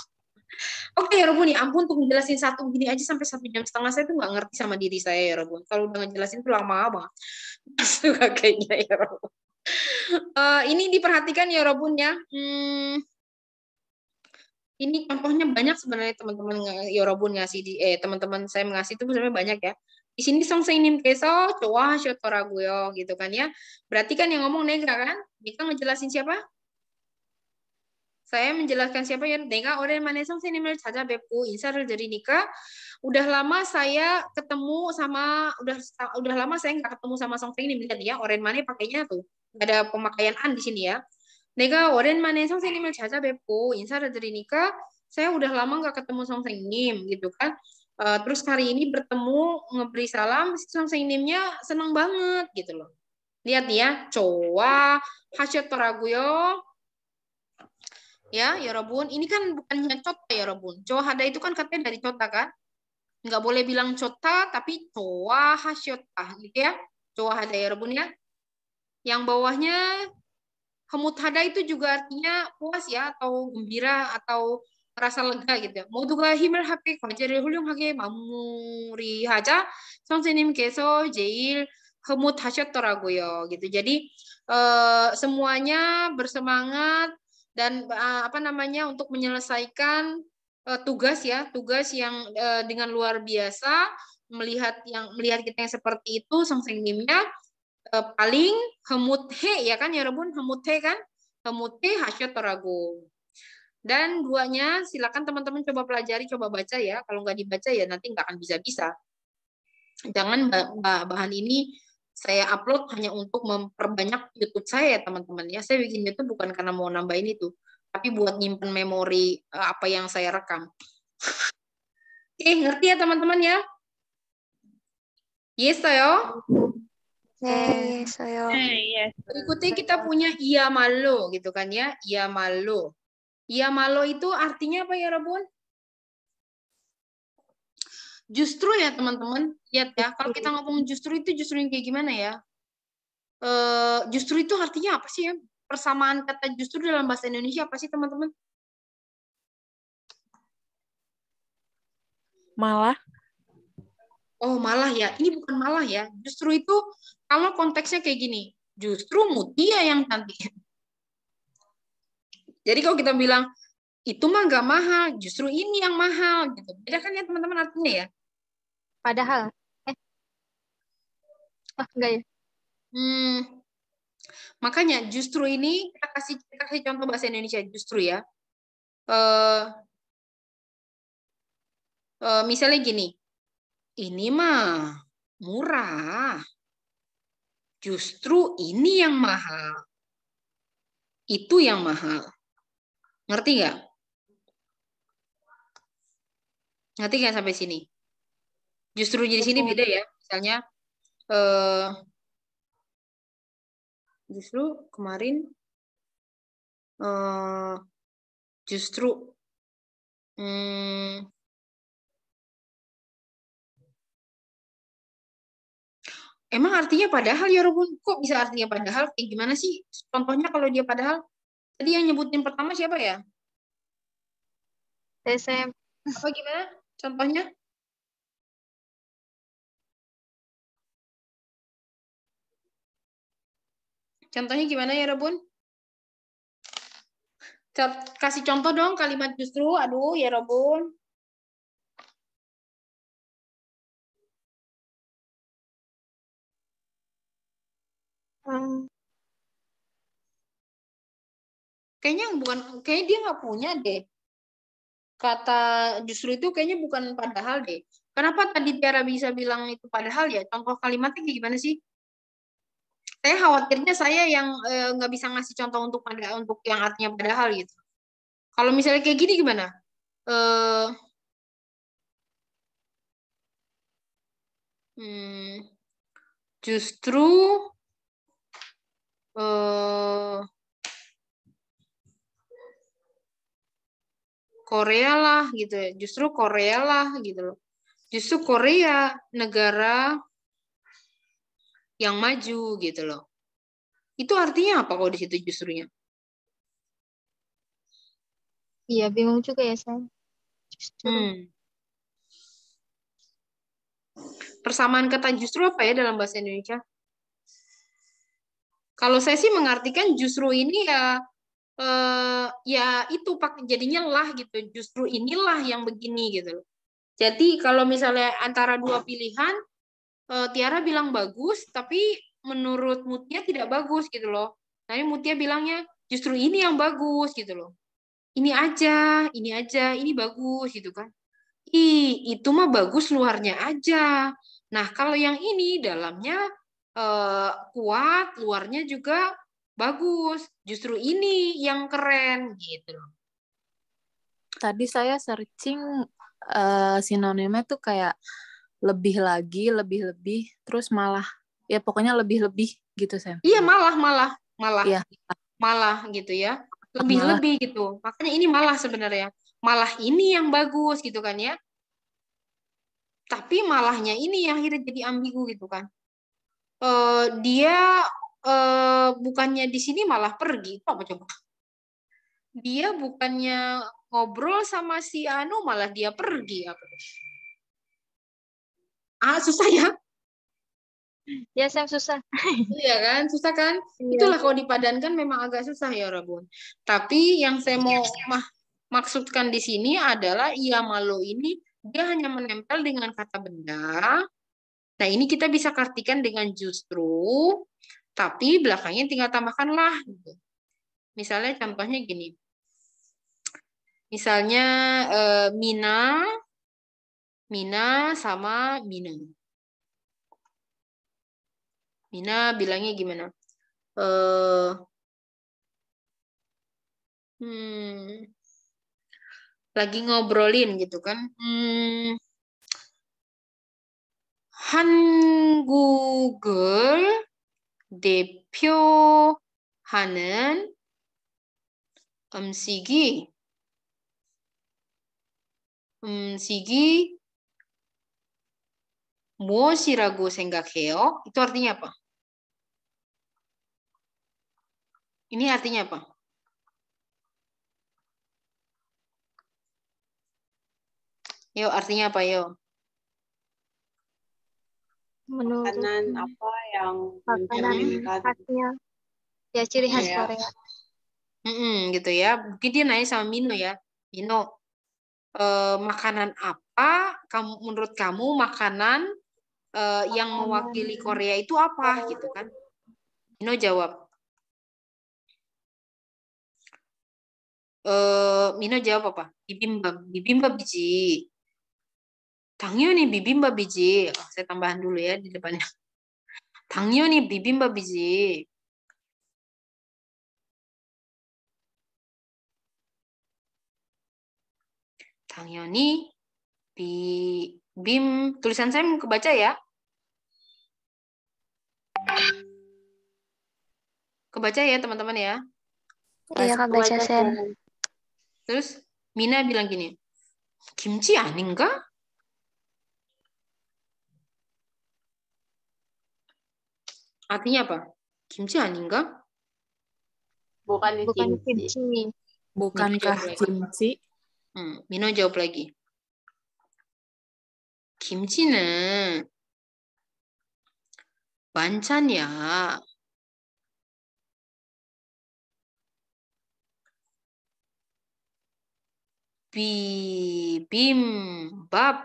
Oke ya Robun, ya ampun tuh ngejelasin satu gini aja sampai satu jam setengah saya tuh nggak ngerti sama diri saya ya Robun. Kalau udah ngejelasin tuh lama banget. Suka kayaknya ya Robun. Uh, eh, ini diperhatikan ya Robun ya. Hmm, ini contohnya banyak sebenarnya teman-teman ya Robun ngasih di eh teman-teman saya ngasih itu sebenarnya banyak ya di sini songseinin keso oh, cowa shotoraguyo oh, gitu kan ya. Berarti kan yang ngomong nega kan? Mika ngejelasin siapa? Saya menjelaskan siapa ya nega orang oh, mana songseinin caca bepu insar jadi nikah. Udah lama saya ketemu sama udah udah lama saya nggak ketemu sama songseinin lihat ya orang mana pakainya tuh. Gak ada pemakaian an di sini ya. Nega orang mana songseinin caca bepu insar jadi nikah. Saya udah lama nggak ketemu songseinin gitu kan. Uh, terus hari ini bertemu ngeberi salam, siswa seinginnya senang banget gitu loh. Lihat ya, coa, hasyat toraguyo, ya ya Robun, Ini kan bukannya cota ya Robun. Coa hada itu kan katanya dari cota kan. Enggak boleh bilang cota, tapi coa hasyota gitu ya. Coa hada ya Robun ya. Yang bawahnya Hemut hada itu juga artinya puas ya atau gembira atau merasa lega gitu. Ya. 모두가 힘을 합해 과제를 훌륭하게 마무리하자 선생님께서 제일 흐뭇하셨더라고요. gitu. Jadi uh, semuanya bersemangat dan uh, apa namanya untuk menyelesaikan uh, tugas ya, tugas yang uh, dengan luar biasa melihat yang melihat kita yang seperti itu songsengnimnya uh, paling hemut he ya kan ya rebun he kan he hasyotorago dan duanya silakan teman-teman coba pelajari, coba baca ya. Kalau nggak dibaca ya nanti nggak akan bisa-bisa. Jangan bahan ini saya upload hanya untuk memperbanyak YouTube saya, teman-teman. Ya, saya bikin YouTube bukan karena mau nambahin itu, tapi buat nyimpen memori eh, apa yang saya rekam. Oke, eh, ngerti ya teman-teman ya? Yes, saya. Yes, saya. Yes. Berikutnya kita punya iya malu gitu kan ya, iya malu. Ya malo itu artinya apa ya Rabun? Justru ya teman-teman, lihat ya. Kalau kita ngomong justru itu justru yang kayak gimana ya? E, justru itu artinya apa sih ya? Persamaan kata justru dalam bahasa Indonesia apa sih teman-teman? Malah. Oh malah ya, ini bukan malah ya. Justru itu kalau konteksnya kayak gini, justru Mutia yang cantik Jadi kalau kita bilang itu mah nggak mahal, justru ini yang mahal gitu. Beda kan ya teman-teman artinya ya. Padahal eh oh, enggak ya. Hmm. Makanya justru ini kita kasih kita kasih contoh bahasa Indonesia justru ya. Uh, uh, misalnya gini, ini mah murah. Justru ini yang mahal. Itu yang mahal. Ngerti nggak? Ngerti nggak sampai sini? Justru di sini beda ya. Misalnya eh, justru kemarin eh, justru hmm, Emang artinya padahal ya Robun? Kok bisa artinya padahal? Kayak eh, gimana sih? Contohnya kalau dia padahal Tadi yang nyebutin pertama siapa ya? TSM. Apa gimana? Contohnya? Contohnya gimana ya, Rebun? Kasih contoh dong kalimat justru. Aduh, ya Rebun. Um. Hmm. kayaknya bukan kayaknya dia nggak punya deh kata justru itu kayaknya bukan padahal deh kenapa tadi Tiara bisa bilang itu padahal ya contoh kalimatnya kayak gimana sih saya khawatirnya saya yang eh, nggak e, bisa ngasih contoh untuk pada untuk yang artinya padahal gitu kalau misalnya kayak gini gimana e, hmm, justru eh, Korea lah gitu ya. Justru Korea lah gitu loh. Justru Korea negara yang maju gitu loh. Itu artinya apa kalau di situ justrunya? Iya, bingung juga ya, saya. Justru. Hmm. Persamaan kata justru apa ya dalam bahasa Indonesia? Kalau saya sih mengartikan justru ini ya eh, ya itu pak jadinya lah gitu justru inilah yang begini gitu jadi kalau misalnya antara dua pilihan eh, Tiara bilang bagus tapi menurut Mutia tidak bagus gitu loh tapi Mutia bilangnya justru ini yang bagus gitu loh ini aja ini aja ini bagus gitu kan i itu mah bagus luarnya aja nah kalau yang ini dalamnya eh, kuat luarnya juga bagus justru ini yang keren gitu tadi saya searching uh, sinonimnya tuh kayak lebih lagi lebih lebih terus malah ya pokoknya lebih lebih gitu Sam iya malah malah malah ya. malah gitu ya lebih lebih gitu makanya ini malah sebenarnya malah ini yang bagus gitu kan ya tapi malahnya ini yang akhirnya jadi ambigu gitu kan uh, dia eh, bukannya di sini malah pergi apa coba dia bukannya ngobrol sama si Anu malah dia pergi apa ah susah ya Ya, saya susah. Iya kan, susah kan? Iya. Itulah kalau dipadankan memang agak susah ya, Rabun. Tapi yang saya mau iya. maksudkan di sini adalah ia malu ini dia hanya menempel dengan kata benda. Nah, ini kita bisa kartikan dengan justru tapi belakangnya tinggal tambahkanlah lah. Gitu. Misalnya contohnya gini. Misalnya eh, Mina, Mina sama Mina. Mina bilangnya gimana? Eh, hmm, lagi ngobrolin gitu kan. Hmm, Han Google 대표하는 음식이 음식이 무엇이라고 생각해요? Itu artinya apa? Ini artinya apa? Yo, artinya apa yo? Menurut makanan apa yang makanan khasnya ya ciri khas ya. Korea mm -mm, gitu ya mungkin dia nanya sama Mino ya Mino eh, makanan apa kamu menurut kamu makanan eh, yang mewakili Korea itu apa gitu kan Mino jawab eh, Mino jawab apa bibimbap bibimbap biji 당연히 비빔밥이지. 어, saya tambahan dulu ya di depannya. 당연히 비빔밥이지. 당연히 비빔 tulisan saya kebaca ya. Kebaca ya teman-teman ya. Iya kebaca saya. Terus Mina bilang gini, kimchi 아닌가? Artinya apa? Kimchi aninga? Bukan, Bukan kimchi. kimchi. Bukankah kimchi? 음, 민호 jawab lagi. 김치는 반찬이야. 비빔밥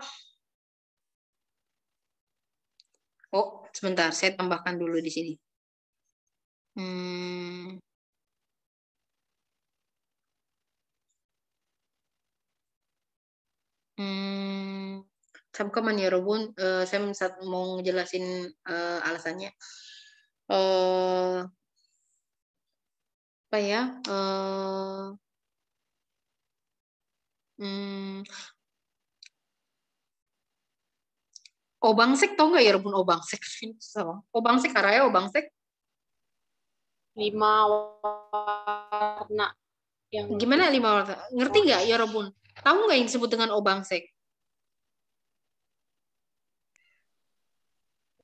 Oh, sebentar, saya tambahkan dulu di sini. Hmm. Hmm. Sabkaman ya Robun, uh, saya mau ngejelasin uh, alasannya. Uh, apa ya? Uh, Hmm, obang sek tau nggak ya rebun obang sek obang sek karaya obang sek lima warna yang gimana lima warna ngerti nggak ya rebun tahu nggak yang disebut dengan obang sek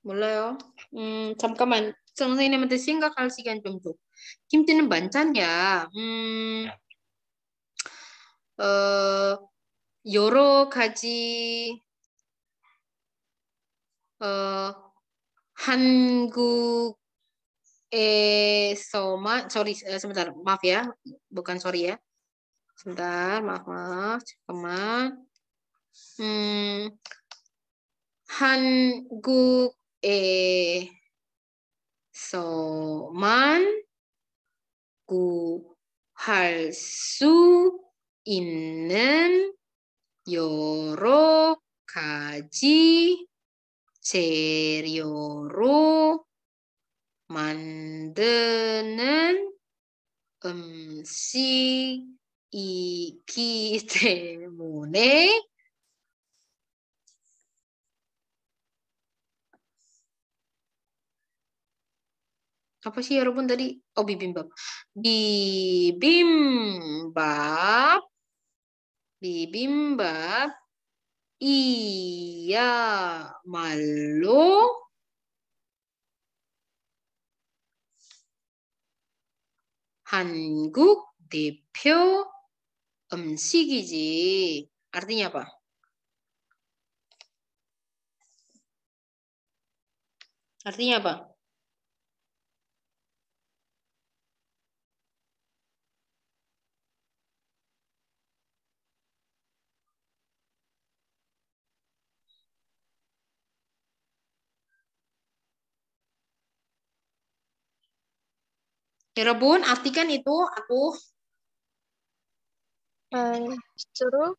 mulai ya oh. hmm cangkeman Selesai ini mesti singgah nggak kalau si gantung tuh kim tinem ya hmm eh uh, yoro kaji uh, Hangu eh soma sorry eh, sebentar maaf ya bukan sorry ya sebentar maaf maaf teman hmm, Hangu eh soman ku hal su innen yoro kaji Serioru mandenen 음식 이기 때문에 apa sih ya, 여러분 tadi? Oh bibimbap. Bibimbap. Bibimbap 이야말로 한국 대표 음식이지. Artinya apa? Artinya apa? Ya Robun, artikan itu aku. Eh, justru,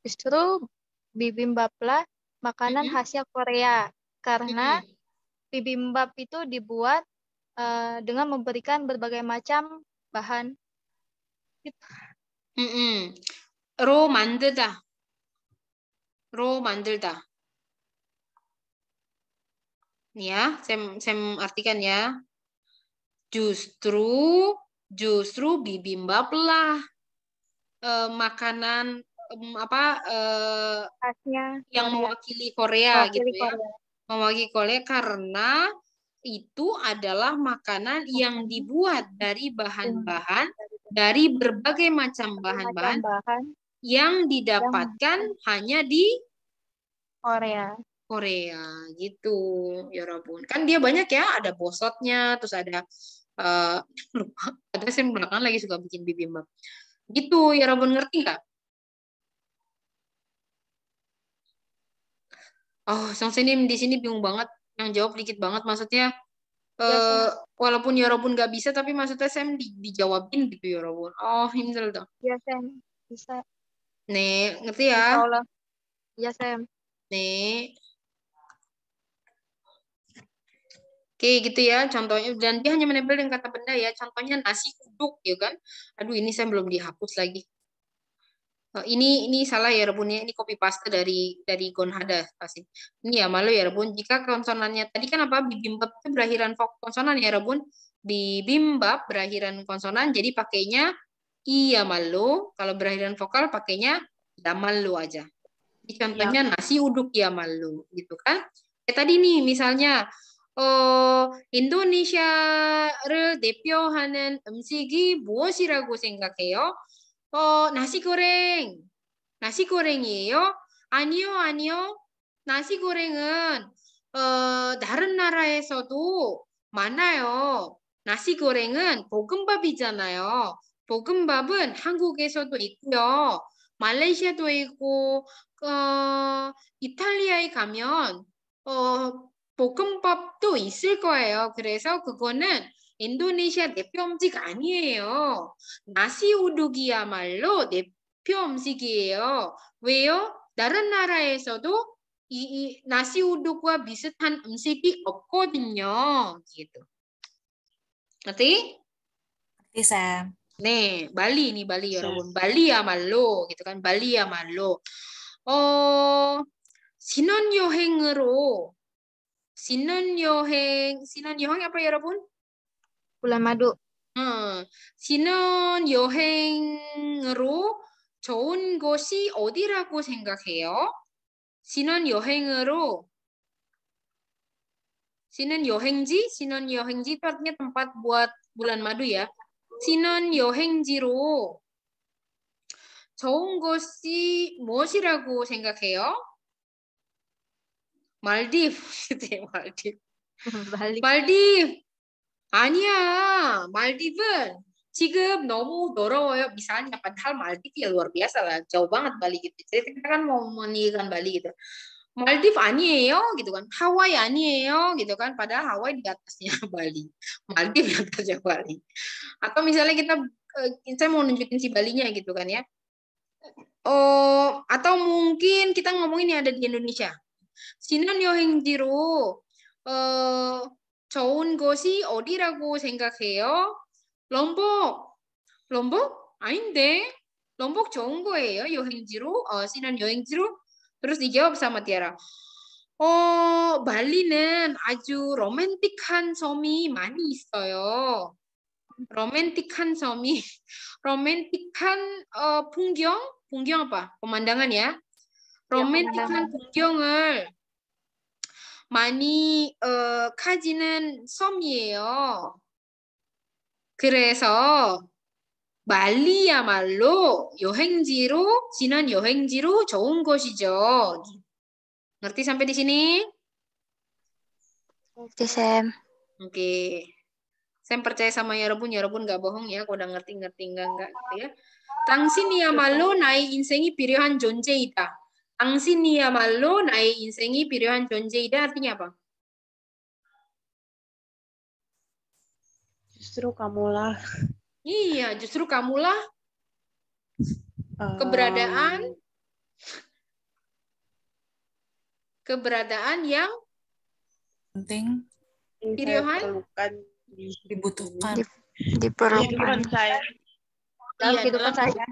justru bibimbaplah makanan mm-hmm. khasnya Korea karena hmm bibimbap itu dibuat uh, dengan memberikan berbagai macam bahan. Gitu. Mm-hmm. 로 만들다. 로 만들다. Ya, saya saya artikan ya justru justru bibimbaplah eh, makanan eh, apa eh, Khasnya yang Korea. mewakili Korea mewakili gitu ya mewakili Korea karena itu adalah makanan yang dibuat dari iya. bahan-bahan dari berbagai macam bahan-bahan yang didapatkan yang... hanya di Korea. Korea gitu, ya Rabun. Kan dia banyak ya, ada bosotnya, terus ada Eh, lupa ada sih belakangan lagi suka bikin bibimbap gitu ya Robon ngerti nggak oh sang sini di sini bingung banget yang jawab dikit banget maksudnya ya, eh, walaupun ya Robin gak bisa tapi maksudnya Sam di, dijawabin gitu ya Robin oh Himzel dong Iya, Sam bisa nih ngerti ya Iya Sam nih Oke gitu ya contohnya dan dia hanya menempel dengan kata benda ya contohnya nasi uduk ya kan aduh ini saya belum dihapus lagi oh, ini ini salah ya Rebun ya. ini copy paste dari dari Gonhada pasti ini ya malu ya Rebun jika konsonannya tadi kan apa bibimbap itu berakhiran konsonan ya Rebun bibimbap berakhiran konsonan jadi pakainya iya malu kalau berakhiran vokal pakainya tidak malu aja jadi contohnya ya. nasi uduk ya malu gitu kan ya tadi nih misalnya 어, 인도네시아를 대표하는 음식이 무엇이라고 생각해요? 어, 나시고랭. 나시고랭이에요? 아니요, 아니요. 나시고랭은 어, 다른 나라에서도 많아요. 나시고랭은 볶음밥이잖아요. 볶음밥은 한국에서도 있고요. 말레이시아도 있고 어, 이탈리아에 가면 어, 볶음밥도 있을 거예요. 그래서 그거는 인도네시아 대표 음식 아니에요. 나시 우두기야말로 대표 음식이에요. 왜요? 다른 나라에서도 이, 이 나시 우두과 비슷한 음식이 없거든요. gitu. n g e 네, 발리 i n 발리 여러분. 발리야말로 gitu kan. 발리야말로 어 신혼 여행으로 Sinun yoheng, sinun yoheng apa ya Rabun? Bulan madu. 응. 신은 여행으로 좋은 곳이 어디라고 생각해요? 신은 여행으로 신은 여행지, 신은 여행지 itu artinya tempat buat bulan madu ya. 신은 여행지로 좋은 곳이 무엇이라고 생각해요? Maldives gitu ya Maldives. Maldiv. Maldives. 아니야. 말디브는 지금 너무 더러워요. Misalnya padahal Maldives ya luar biasa lah, jauh banget Bali gitu. Jadi kita kan mau meninggikan Bali gitu. Maldives 아니에요 gitu kan. Hawaii 아니에요 gitu kan. Padahal Hawaii di atasnya Bali. Maldives di atasnya Bali. Atau misalnya kita eh, saya mau nunjukin si Balinya gitu kan ya. Oh, atau mungkin kita ngomongin yang ada di Indonesia. 신혼여행지로 어, 좋은 곳이 어디라고 생각해요? 럼복, 럼복? 아닌데 럼복 좋은 거예요 여행지로 어, 신혼여행지로 그래서 이겨 sama t i 어, 발리는 아주 로맨틱한 섬이 많이 있어요. 로맨틱한 섬이, 로맨틱한 어, 풍경, 풍경 a p Pemandangan ya. 로맨틱한 풍경을 많이 어, 가지는 섬이에요. 그래서 말리야말로 여행지로 지난 여행지로 좋은 곳이죠. Ngerti sampai di sini? Ngerti, Sam. Oke. Okay. Sam percaya sama Yarobun, Yarobun nggak bohong ya. Aku udah ngerti-ngerti, nggak nggak gitu ya. Tangsin ya malu nai insengi pirihan jonje ita. 당신이야말로 insengi 인생이 jonje ida artinya apa? Justru kamulah. Iya, justru kamulah eh, keberadaan keberadaan yang penting pirohan dibutuhkan di, iya, diperlukan saya kehidupan saya.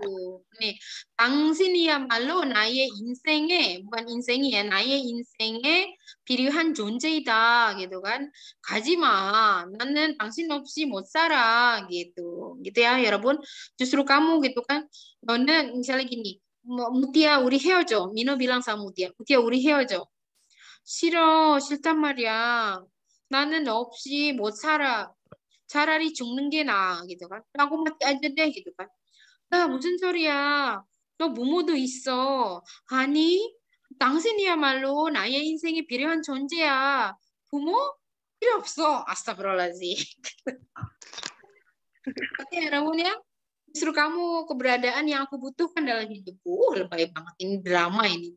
Nih, 당신이야 말로 나의 인생에 bukan 인생이야 나의 인생에 필요한 존재이다 gitu kan. 가지마. 나는 당신 없이 못 살아 gitu. Gitu ya, 여러분. Justru kamu gitu kan. 너는 misalnya gini. 뭐, 무티야 우리 헤어져. 민호 bilang sama 무티야. 무티야 우리 헤어져. 싫어. 싫단 말이야. 나는 너 없이 못 살아. 차라리 죽는 게 나아 gitu kan 라고밖에 aja deh gitu kan 나 무슨 소리야 너 부모도 있어 아니 당신이야말로 나의 인생에 필요한 존재야 부모 필요 없어 아스타브라라지 어때, Raun ya. Justru kamu keberadaan yang aku butuhkan dalam hidupku. Uh, lebay banget ini drama ini.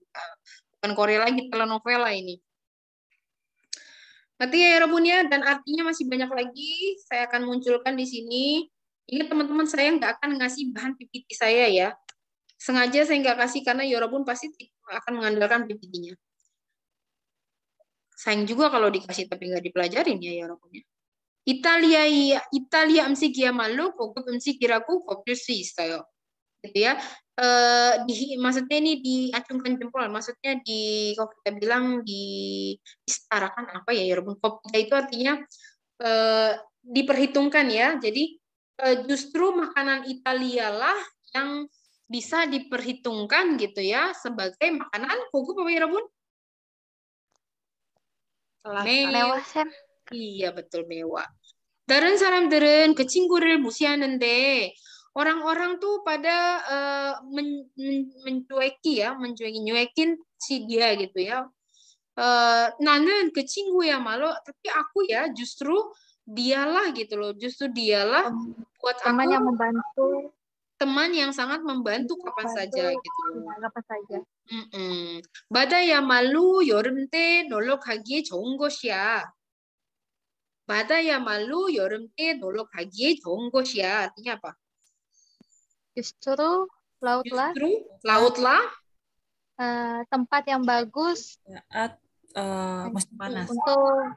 Bukan Korea lagi telenovela ini. Nanti ya ya? dan artinya masih banyak lagi saya akan munculkan di sini. Ini teman-teman saya nggak akan ngasih bahan PPT saya ya. Sengaja saya nggak kasih karena Yorobun pasti akan mengandalkan PPT-nya. Sayang juga kalau dikasih tapi nggak dipelajarin ya Yorobun ya. Italia Italia MC kia maluk, ogop amsi kiraku, kopius gitu ya eh, di maksudnya ini diacungkan jempol, maksudnya di kalau kita bilang di disetarakan apa ya Yorobun ya Kopda itu artinya eh, diperhitungkan ya. Jadi eh, justru makanan Italia lah yang bisa diperhitungkan gitu ya sebagai makanan kuku apa Yorobun? Mewah, Iya, betul mewah. 다른 사람들은 그 친구를 무시하는데 orang-orang tuh pada uh, men, men, mencueki ya, mencueki nyuekin si dia gitu ya. Uh, eh, nanan kecinggu ya malu, tapi aku ya justru dialah gitu loh, justru dialah buat teman aku, yang membantu teman yang sangat membantu iya, kapan membantu, saja gitu. Iya, kapan saja. Mm -mm. ya malu 여름 nolok hagi 가기에 ya. Badai ya malu 여름 때 놀러 가기에 좋은 ya. Artinya apa? Justru lautlah. Justru lautlah eh, uh, tempat yang bagus saat uh, musim panas. Untuk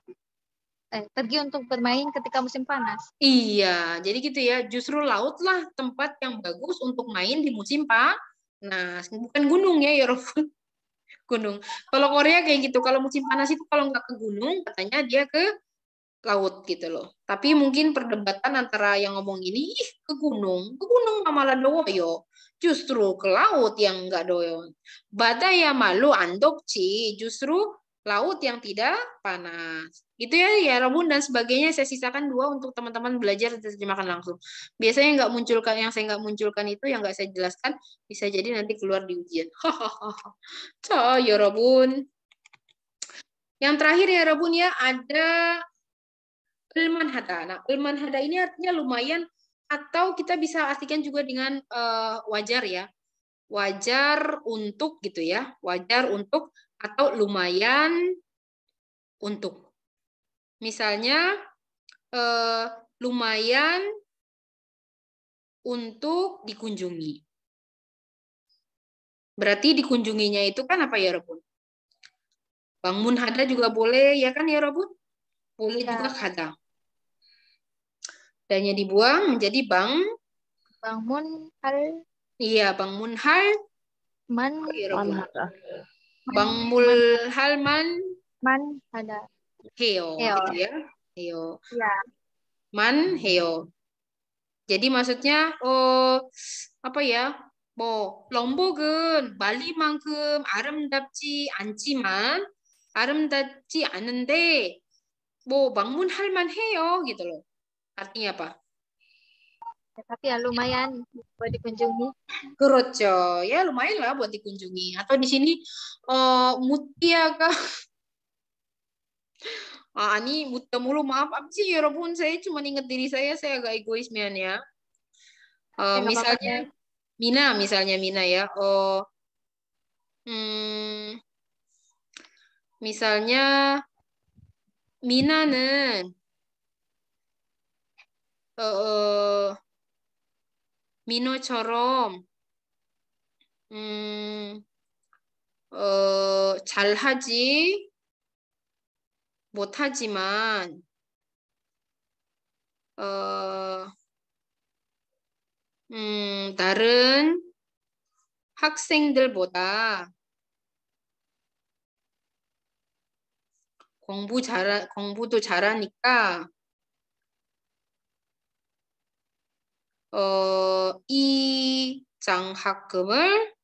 eh, pergi untuk bermain ketika musim panas. Iya, jadi gitu ya. Justru lautlah tempat yang bagus untuk main di musim panas. Nah, Bukan gunung ya, Yorofun. Ya gunung. Kalau Korea kayak gitu, kalau musim panas itu kalau nggak ke gunung, katanya dia ke laut gitu loh. Tapi mungkin perdebatan antara yang ngomong ini, ih ke gunung, ke gunung malah doyo, justru ke laut yang enggak doyo. ya malu andok andokci, justru laut yang tidak panas. Itu ya, ya Rabun dan sebagainya saya sisakan dua untuk teman-teman belajar terjemahkan langsung. Biasanya nggak munculkan yang saya nggak munculkan itu yang nggak saya jelaskan bisa jadi nanti keluar di ujian. Hahaha. ya Rabun. Yang terakhir ya Rabun ya ada hada, Nah, hada ini artinya lumayan atau kita bisa artikan juga dengan uh, wajar ya. Wajar untuk gitu ya. Wajar untuk atau lumayan untuk. Misalnya uh, lumayan untuk dikunjungi. Berarti dikunjunginya itu kan apa ya, Robun? Bangun hada juga boleh ya kan ya, Robun? Boleh ya. juga hada. Dannya dibuang menjadi Bang Bang Munhal. Iya, Bang Munhal. Man oh, iya, Bang Mulhal man man ada Heo, heo. Gitu ya. Heo. Ya. Man heo. Jadi maksudnya oh apa ya? bo 뭐 럼복은 말리만큼 아름답지 않지만 아름답지 않은데 뭐 방문할 heo gitu loh. Artinya apa? Ya, tapi ya lumayan buat dikunjungi. Kurojo, ya lumayan lah buat dikunjungi. Atau di sini uh, eh, mutia ya, kah? Ah, ini mutia mulu maaf apa sih ya Robun saya cuma ingat diri saya saya agak egois mian ya. Uh, ya eh, misalnya apa -apa. Mina misalnya Mina ya. Oh, hmm, misalnya Mina nih 어, 민호처럼 음, 어, 잘하지 못하지만 어, 음, 다른 학생들보다 공부 잘 공부도 잘하니까 어, 이 장학금을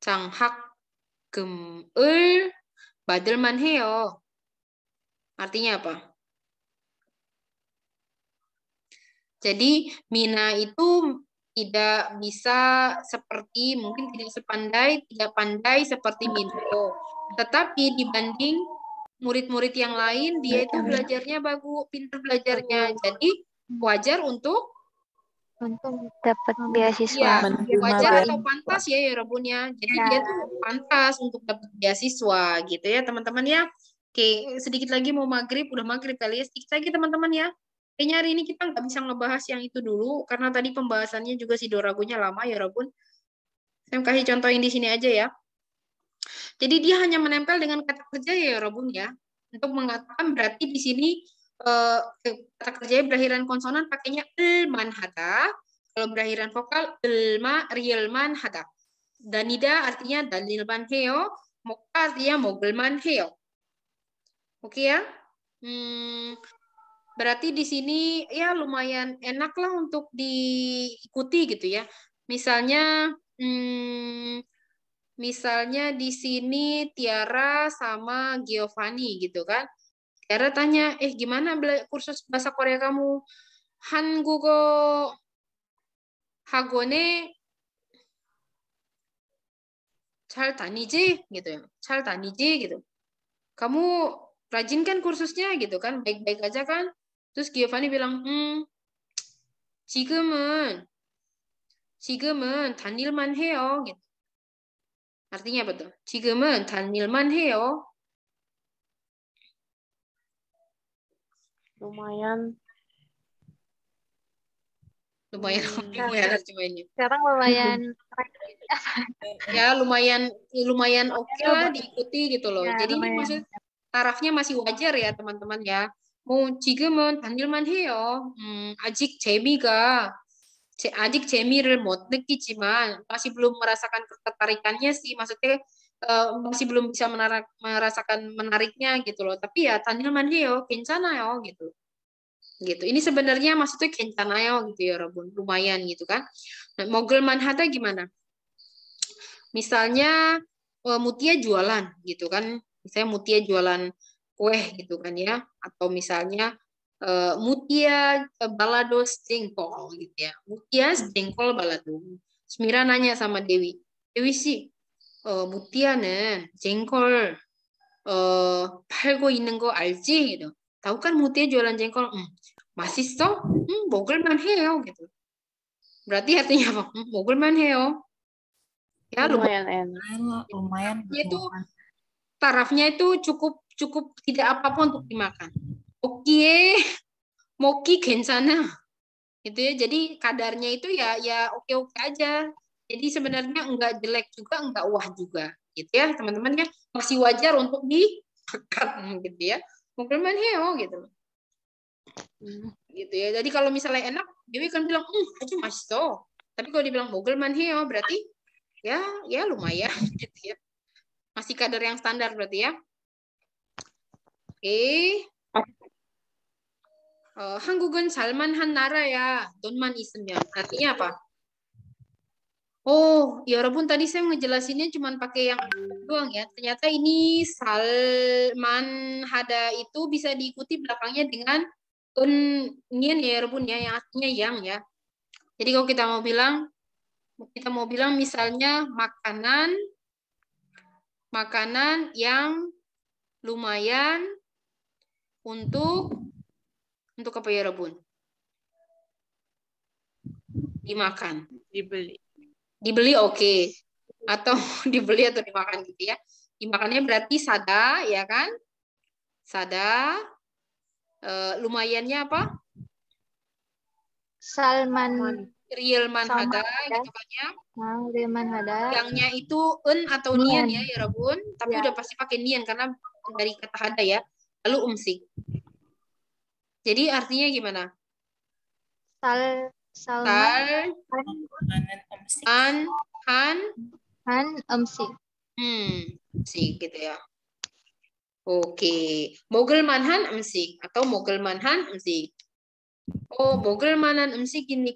장학금을 받을만 해요. Artinya apa? Jadi Mina itu tidak bisa seperti mungkin tidak sepandai tidak pandai seperti Minho. Tetapi dibanding murid-murid yang lain dia itu iya. belajarnya bagus, pintar belajarnya. Jadi Hmm. wajar untuk untuk dapat beasiswa. Iya, ya, wajar atau pantas ya ya ya. Jadi ya. dia tuh pantas untuk dapat beasiswa gitu ya teman-teman ya. Oke, sedikit lagi mau maghrib, udah maghrib kali ya. Sedikit lagi teman-teman ya. Kayaknya hari ini kita nggak bisa ngebahas yang itu dulu, karena tadi pembahasannya juga si Doragunya lama ya Rabun. Saya kasih contohin di sini aja ya. Jadi dia hanya menempel dengan kata kerja ya, ya Rabun ya. Untuk mengatakan berarti di sini Eh, eh, kata kerjanya berakhiran konsonan pakainya ilman hata. Kalau berakhiran vokal ilma rielman hata. Danida artinya danilman heo, moka artinya mogelman heo. Oke okay, ya? Hmm, berarti di sini ya lumayan enak lah untuk diikuti gitu ya. Misalnya, hmm, misalnya di sini Tiara sama Giovanni gitu kan. Era tanya, eh gimana kursus bahasa Korea kamu? Hangugo Hagone Chal Taniji gitu ya. Chal Taniji gitu. Kamu rajin kan kursusnya gitu kan? Baik-baik aja kan? Terus Giovanni bilang, "Hmm. 지금은 지금은 단일만 해요." gitu. Artinya apa tuh? 지금은 단일만 해요. lumayan lumayan bingung ya terjemahnya. Sekarang lumayan ya lumayan lumayan oke okay lah diikuti gitu loh. Ya, Jadi lumayan. ini masih tarafnya masih wajar ya teman-teman ya. 뭐 mau 단일만 manheyo hmm, ajik 아직 재미가 제, 아직 재미를 못 느끼지만 masih belum merasakan ketertarikannya sih. Maksudnya Eh, masih belum bisa menarik, merasakan menariknya gitu loh. Tapi ya tanil mandi yo, kencana yo ya, oh, gitu. Gitu. Ini sebenarnya maksudnya kencana yo ya, oh, gitu ya Robun. Lumayan gitu kan. Nah, Mogul Manhattan gimana? Misalnya eh, Mutia jualan gitu kan. Misalnya Mutia jualan kue gitu kan ya atau misalnya uh, mutia balado jengkol gitu ya mutia jengkol balado Semira nanya sama Dewi Dewi sih 어, 무띠아는 쟁콜 어, 팔고 있는 거 알지? tahu 다우칸 무띠에 jualan jengkol. 음, 맛있어? 음, 먹을만 해요. Gitu. Berarti artinya apa? 음, 먹을만 해요. Ya, lumayan enak. Lumayan. Itu tarafnya itu cukup cukup tidak apa-apa untuk dimakan. Oke, moki 괜찮아. Gitu ya. Jadi kadarnya itu ya ya oke-oke aja. Jadi sebenarnya enggak jelek juga, enggak wah juga, gitu ya teman-teman ya masih wajar untuk dimakan, gitu ya. Mungkin heo oh, gitu loh. Hmm. Gitu ya. Jadi kalau misalnya enak, Dewi kan bilang, "Hmm, aja masih Tapi kalau dibilang Google heo, oh, berarti ya ya lumayan gitu ya. Masih kader yang standar berarti ya. Oke. Okay. Uh, 한국은 ya. Don 나라야. 돈만 있으면. Artinya apa? Oh, ya walaupun tadi saya ngejelasinnya cuma pakai yang doang ya. Ternyata ini salman hada itu bisa diikuti belakangnya dengan unnian ya walaupun ya, ya yang artinya yang ya. Jadi kalau kita mau bilang kita mau bilang misalnya makanan makanan yang lumayan untuk untuk apa ya rebun ya dimakan dibeli dibeli oke okay. atau dibeli atau dimakan gitu ya dimakannya berarti sada ya kan sada e, lumayannya apa salman real manhada gitu kan ya nah, real manhada yangnya itu un atau nian, nian ya ya rabun tapi ya. udah pasti pakai nian karena dari kata hada ya lalu umsi jadi artinya gimana sal Salman Amsi. Han, han. Han, amsi. Hmm, si gitu ya. Oke. mogul Mogel manhan amsi atau mogel manhan amsi. Oh, mogel manhan amsi gini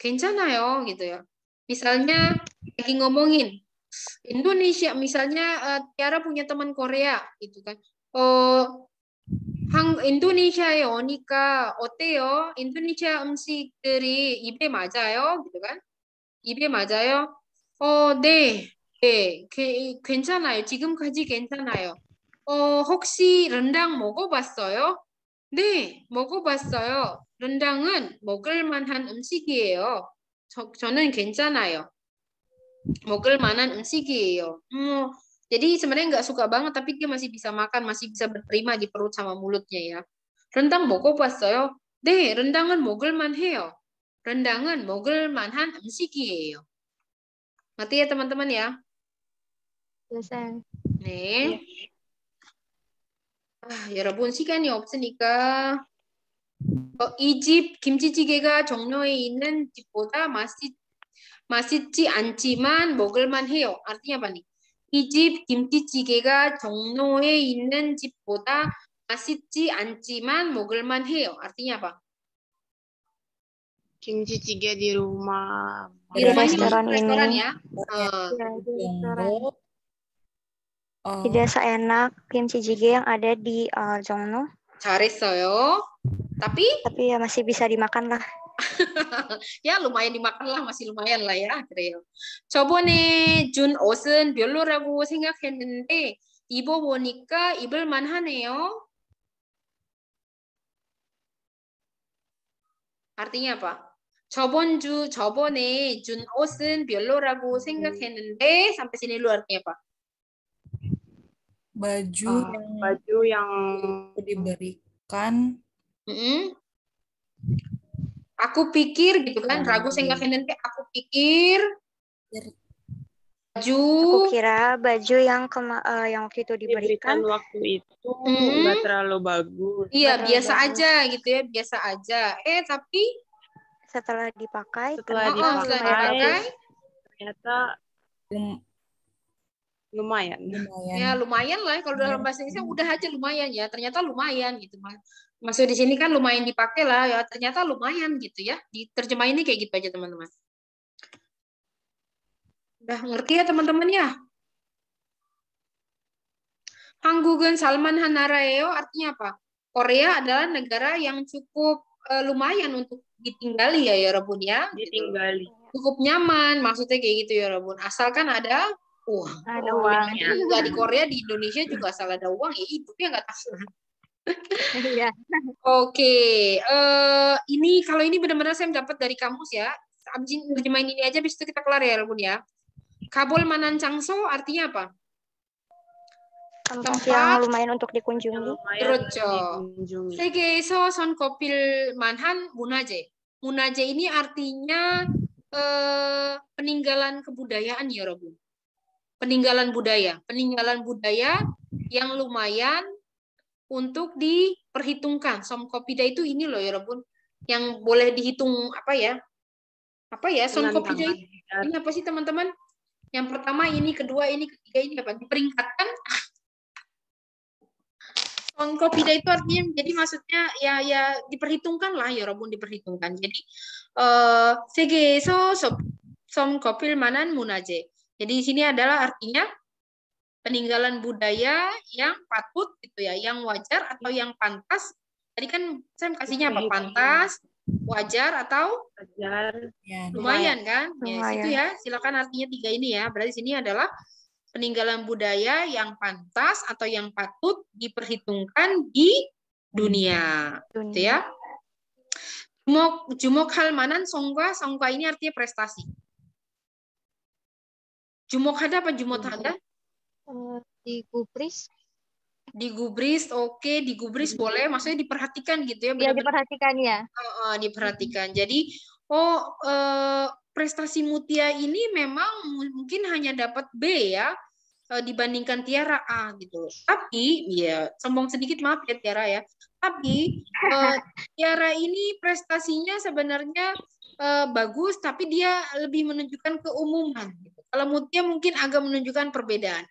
Kencana ya, oh, gitu ya. Misalnya lagi ngomongin Indonesia misalnya uh, Tiara punya teman Korea gitu kan. Oh Hang Indonesia ya, 한 Indonesia, 오니까 어때요? dari 음식들이 Maja ya, gitu kan? 입에 맞아요? 어, 네. 네, 게, 괜찮아요. 지금까지 괜찮아요. 어, 혹시 른당 먹어봤어요? 네, 먹어봤어요. 른당은 먹을 만한 음식이에요. 저, 저는 괜찮아요. 먹을 만한 음식이에요. 음, jadi sebenarnya nggak suka banget, tapi dia masih bisa makan, masih bisa berterima di perut sama mulutnya ya. Rendang 먹어봤어요? 네, rendang은 먹을만 해요. rendang은 먹을 만한 음식이에요. 맞지 y teman-teman ya? 네. 예. 아, 여러분 시간이 없으니까 어, 이집 김치찌개가 종로에 있는 집보다 맛있, 맛있지 않지만 먹을만 해요. 아르티냐 니 이집 김치찌개가 종로에 있는 집보다 맛있지 않지만 먹을만 해요. 아르티냐 kimchi jjigae di rumah. Di rumah restoran, ini. Restoran ya. Uh, ya di restoran. Uh, oh. Tidak seenak kimchi jjigae yang ada di uh, Jongno. soyo. Tapi Tapi ya masih bisa dimakan lah. ya lumayan dimakan lah masih lumayan lah ya, ya. Coba nih Jun 그래요. 저번에 준 ibu 별로라고 ibu 입어보니까 입을만 yo. Artinya apa? 저번 주 저번에 준 옷은 별로라고 생각했는데 sampai sini lu artinya apa? Baju uh, yang baju yang diberikan. Mm -hmm. Aku pikir gitu kan hmm. ragu sehingga 생각했는데 aku pikir baju. Aku kira baju yang kema uh, yang waktu itu diberikan, diberikan waktu itu mm -hmm. terlalu bagus. Iya terlalu biasa bagus. aja gitu ya biasa aja. Eh tapi setelah dipakai setelah dipakai, setelah dipakai ternyata lumayan. lumayan ya lumayan lah kalau dalam bahasa Inggrisnya udah aja lumayan ya ternyata lumayan gitu mas maksud di sini kan lumayan dipakai lah ya ternyata lumayan gitu ya diterjemahinnya kayak gitu aja teman-teman udah ngerti ya teman-teman ya Hanggugen Salman Hanareo artinya apa Korea adalah negara yang cukup uh, lumayan untuk ditinggali ya ya Rebun ya. Ditinggali. Cukup nyaman maksudnya kayak gitu ya Rebun. Asalkan ada uang. Ada oh, itu iya. Juga di Korea di Indonesia juga asal ada uang ya hidupnya nggak takut. Iya. Oke, eh, ini kalau ini benar-benar saya dapat dari kamus ya. Abjin terjemahin ini aja, bisa itu kita kelar ya, Rebun ya. Kabul manan cangso artinya apa? tempat, tempat yang lumayan untuk dikunjungi. 그렇죠. 세계에서 son kopil manhan Munaje Munaje ini artinya eh, peninggalan kebudayaan ya Robun. Peninggalan budaya, peninggalan budaya yang lumayan untuk diperhitungkan. kopida itu ini loh ya Robun, yang boleh dihitung apa ya? Apa ya kopida ini apa sih teman-teman? Yang pertama ini, kedua ini, ketiga ini apa? Diperingkatkan Onkopida itu artinya jadi maksudnya ya ya diperhitungkan lah ya Robun diperhitungkan. Jadi eh sege so som kopil manan munaje. Jadi di sini adalah artinya peninggalan budaya yang patut gitu ya, yang wajar atau yang pantas. Tadi kan saya kasihnya apa? Pantas, wajar atau wajar. Ya, lumayan, lumayan kan? Lumayan. Ya, situ ya. Silakan artinya tiga ini ya. Berarti sini adalah peninggalan budaya yang pantas atau yang patut diperhitungkan di dunia, dunia. gitu ya. Jumok, jumok halmanan songga ini artinya prestasi. Jumok ada apa jumok ada? Eh, di gubris. Di gubris, oke, okay. di gubris boleh. Maksudnya diperhatikan gitu ya. Iya, diperhatikan ya. Uh, uh, diperhatikan. Jadi, oh, uh, prestasi Mutia ini memang mungkin hanya dapat B ya. E, dibandingkan Tiara A gitu. Tapi ya sombong sedikit maaf ya Tiara ya. Tapi uh, Tiara ini prestasinya sebenarnya uh, bagus tapi dia lebih menunjukkan keumuman gitu. Kalau Mutia mungkin agak menunjukkan perbedaan.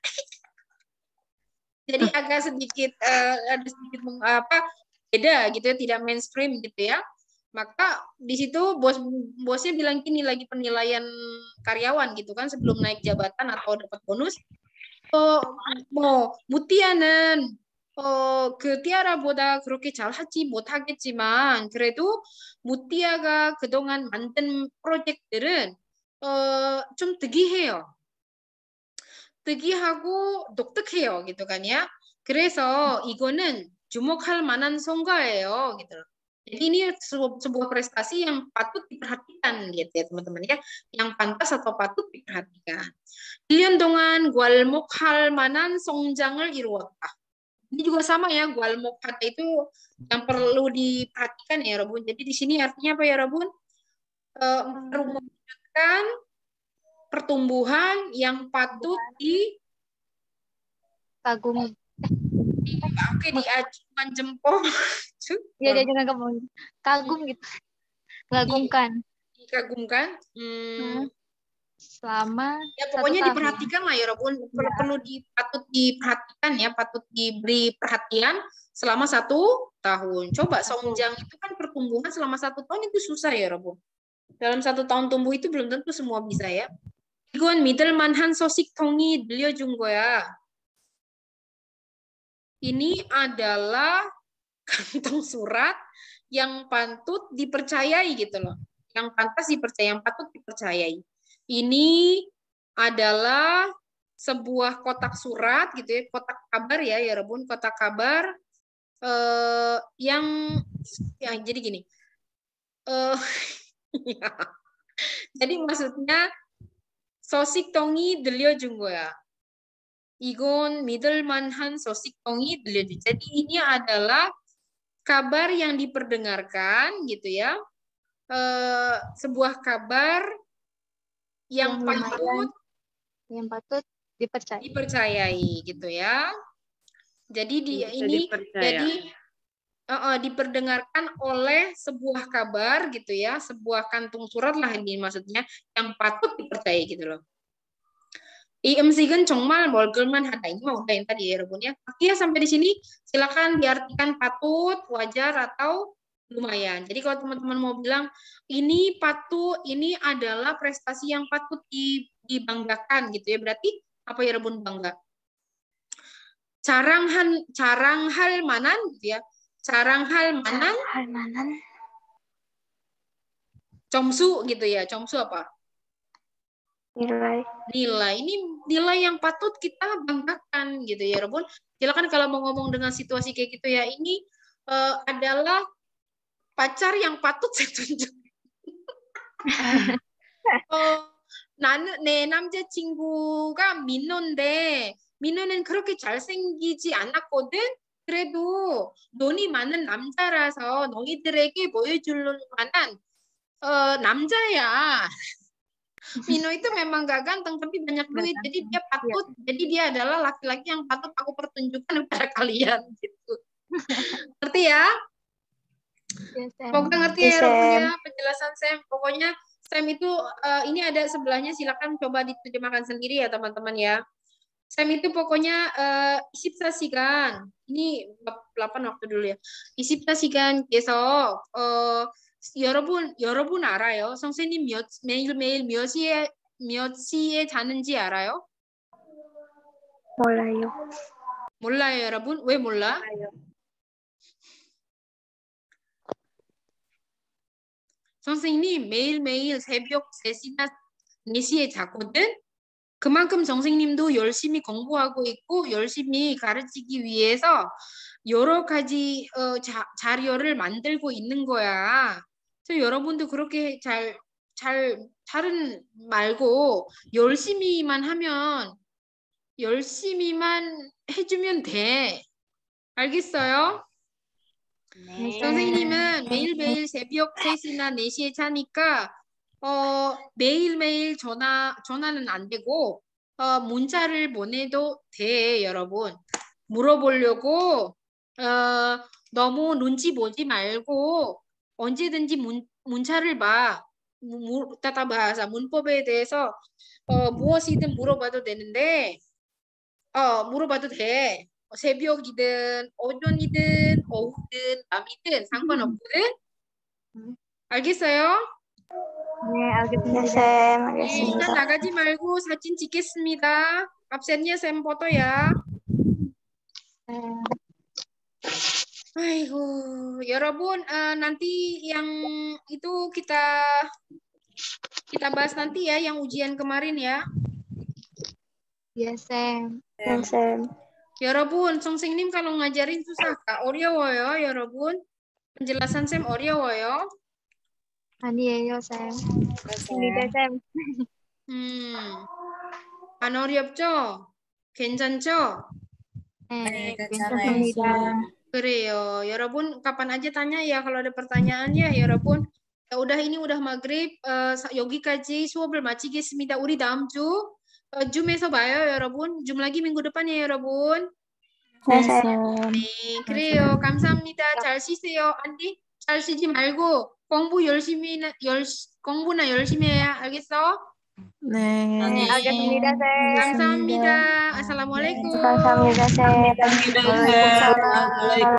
Jadi hmm. agak sedikit uh, ada sedikit apa beda gitu ya, tidak mainstream gitu ya maka di situ bos bosnya bilang gini lagi penilaian karyawan gitu kan sebelum naik jabatan atau dapat bonus 어, 뭐, 무띠아는 어, 그티아라보다 그렇게 잘 하지 못하겠지만 그래도 무띠아가 그동안 만든 프로젝트들은 어, 좀 특이해요. 특이하고 독특해요. 기도가니야. 그래서 이거는 주목할 만한 성과예요. 기도. Jadi ini sebuah, sebuah prestasi yang patut diperhatikan gitu ya teman-teman ya, yang pantas atau patut diperhatikan. Dilian dongan gualmukhal manan songjangel irwata. Ini juga sama ya, gualmukhal itu yang perlu diperhatikan ya Robun. Jadi di sini artinya apa ya Robun? Eh, merumuskan pertumbuhan yang patut di kagumi. Iya, oke, di jempol. Iya, diajarkan kagum kagum gitu kagumkan dikagumkan hmm. hmm. selama ya pokoknya satu diperhatikan tahun. lah ya Robun ya. perlu di, patut diperhatikan ya patut diberi perhatian selama satu tahun coba songjang itu kan pertumbuhan selama satu tahun itu susah ya Robun dalam satu tahun tumbuh itu belum tentu semua bisa ya Igon middle manhan sosik tongi beliau junggo ya ini adalah kantong surat yang pantut dipercayai gitu loh. Yang pantas dipercaya yang patut dipercayai. Ini adalah sebuah kotak surat gitu ya, kotak kabar ya, ya Rebun, kotak kabar eh, yang ya jadi gini. Eh, ya. Jadi maksudnya sosik tongi delio junggoya. Igon middleman han sosik tongi delio. Jadi ini adalah kabar yang diperdengarkan gitu ya e, sebuah kabar yang, yang patut yang patut dipercayai dipercayai gitu ya jadi dia Bisa ini dipercaya. jadi uh, uh, diperdengarkan oleh sebuah kabar gitu ya sebuah kantung surat lah ini maksudnya yang patut dipercaya gitu loh IMC e kan congmal molgelman hadainya ini mau yang tadi ya rebunnya. Oke sampai di sini silakan diartikan patut, wajar atau lumayan. Jadi kalau teman-teman mau bilang ini patut, ini adalah prestasi yang patut dibanggakan gitu ya. Berarti apa ya rebun bangga? Carang han, carang hal manan gitu ya. Carang hal manan. hal manan. Comsu gitu ya. Comsu apa? nilai nilai ini nilai yang patut kita banggakan gitu ya Rebun silakan kalau mau ngomong dengan situasi kayak gitu ya ini uh, adalah pacar yang patut saya tunjuk 어, 나는 내 남자친구가 민호인데 민호는 그렇게 잘생기지 않았거든. 그래도 돈이 많은 남자라서 너희들에게 보여줄 만한 어, 남자야. Mino itu memang gak ganteng tapi banyak duit ganteng. jadi dia iya. patut ya. jadi dia adalah laki-laki yang patut aku pertunjukkan kepada kalian gitu ngerti ya Pokoknya ngerti ya pokoknya penjelasan Sam pokoknya Sam itu uh, ini ada sebelahnya silakan coba diterjemahkan sendiri ya teman-teman ya Sam itu pokoknya uh, eh, sasikan ini delapan 8 waktu dulu ya Isip isiptasikan besok uh, 여러분 여러분 알아요? 선생님 몇, 매일매일 몇 시에 몇 시에 자는지 알아요? 몰라요. 몰라요, 여러분? 왜 몰라? 몰라요. 선생님 매일매일 새벽 3시나 4시에 자거든? 그만큼 선생님도 열심히 공부하고 있고 열심히 가르치기 위해서 여러 가지 어, 자, 자료를 만들고 있는 거야. 그래서 여러분도 그렇게 잘, 잘, 다른 말고 열심히만 하면 열심히만 해주면 돼. 알겠어요? 네. 선생님은 매일매일 새벽 3시나 4시에 자니까 어, 매일매일 전화, 전화는 안 되고 어, 문자를 보내도 돼, 여러분. 물어보려고 어, 너무 눈치 보지 말고 언제든지 문, 문자를 봐. 따다바사 문법에 대해서 어, 무엇이든 물어봐도 되는데 어, 물어봐도 돼. 어, 새벽이든 오전이든 오후든 밤이든 상관없거든. 음. 알겠어요? 네, 알겠습니다. 쌤, 알겠습니다. 일단 나가지 말고 사진 찍겠습니다. 앞센예 쌤 포토야. 네. Ayo, 여러분, ya, uh, eh, nanti yang itu kita kita bahas nanti ya, yang ujian kemarin ya. ya Sam. ya Sam. Ya, Sing Nim kalau ngajarin susah kak. ya robun Penjelasan Sam 어려워요. Ah, iya, iya, iya, hmm. Ani eh, Yosem. Hindi Yosem. Hmm. Ano riyab cho? Kenjan cho? Eh, Kereo. Ya Rabun, kapan aja tanya ya kalau ada pertanyaan ya, ya Rabun. Ya udah ini udah maghrib. Uh, yogi kaji, suwa belmaci guys minta uri dam cu. Uh, jum ya bayo ya Rabun. Jum lagi minggu depan ya, ya Rabun. Kereo. Kereo. Kamsahamnida. Jal sisi yo, Andi. Jal sisi malgo. 공부 열심히 열 공부나 열심히 해야 알겠어? 네. 네. 알겠습니다. 네, 네, 감사합니다. 아살라무알라이쿰. 네, 감사합니다. 네. 감사합니다.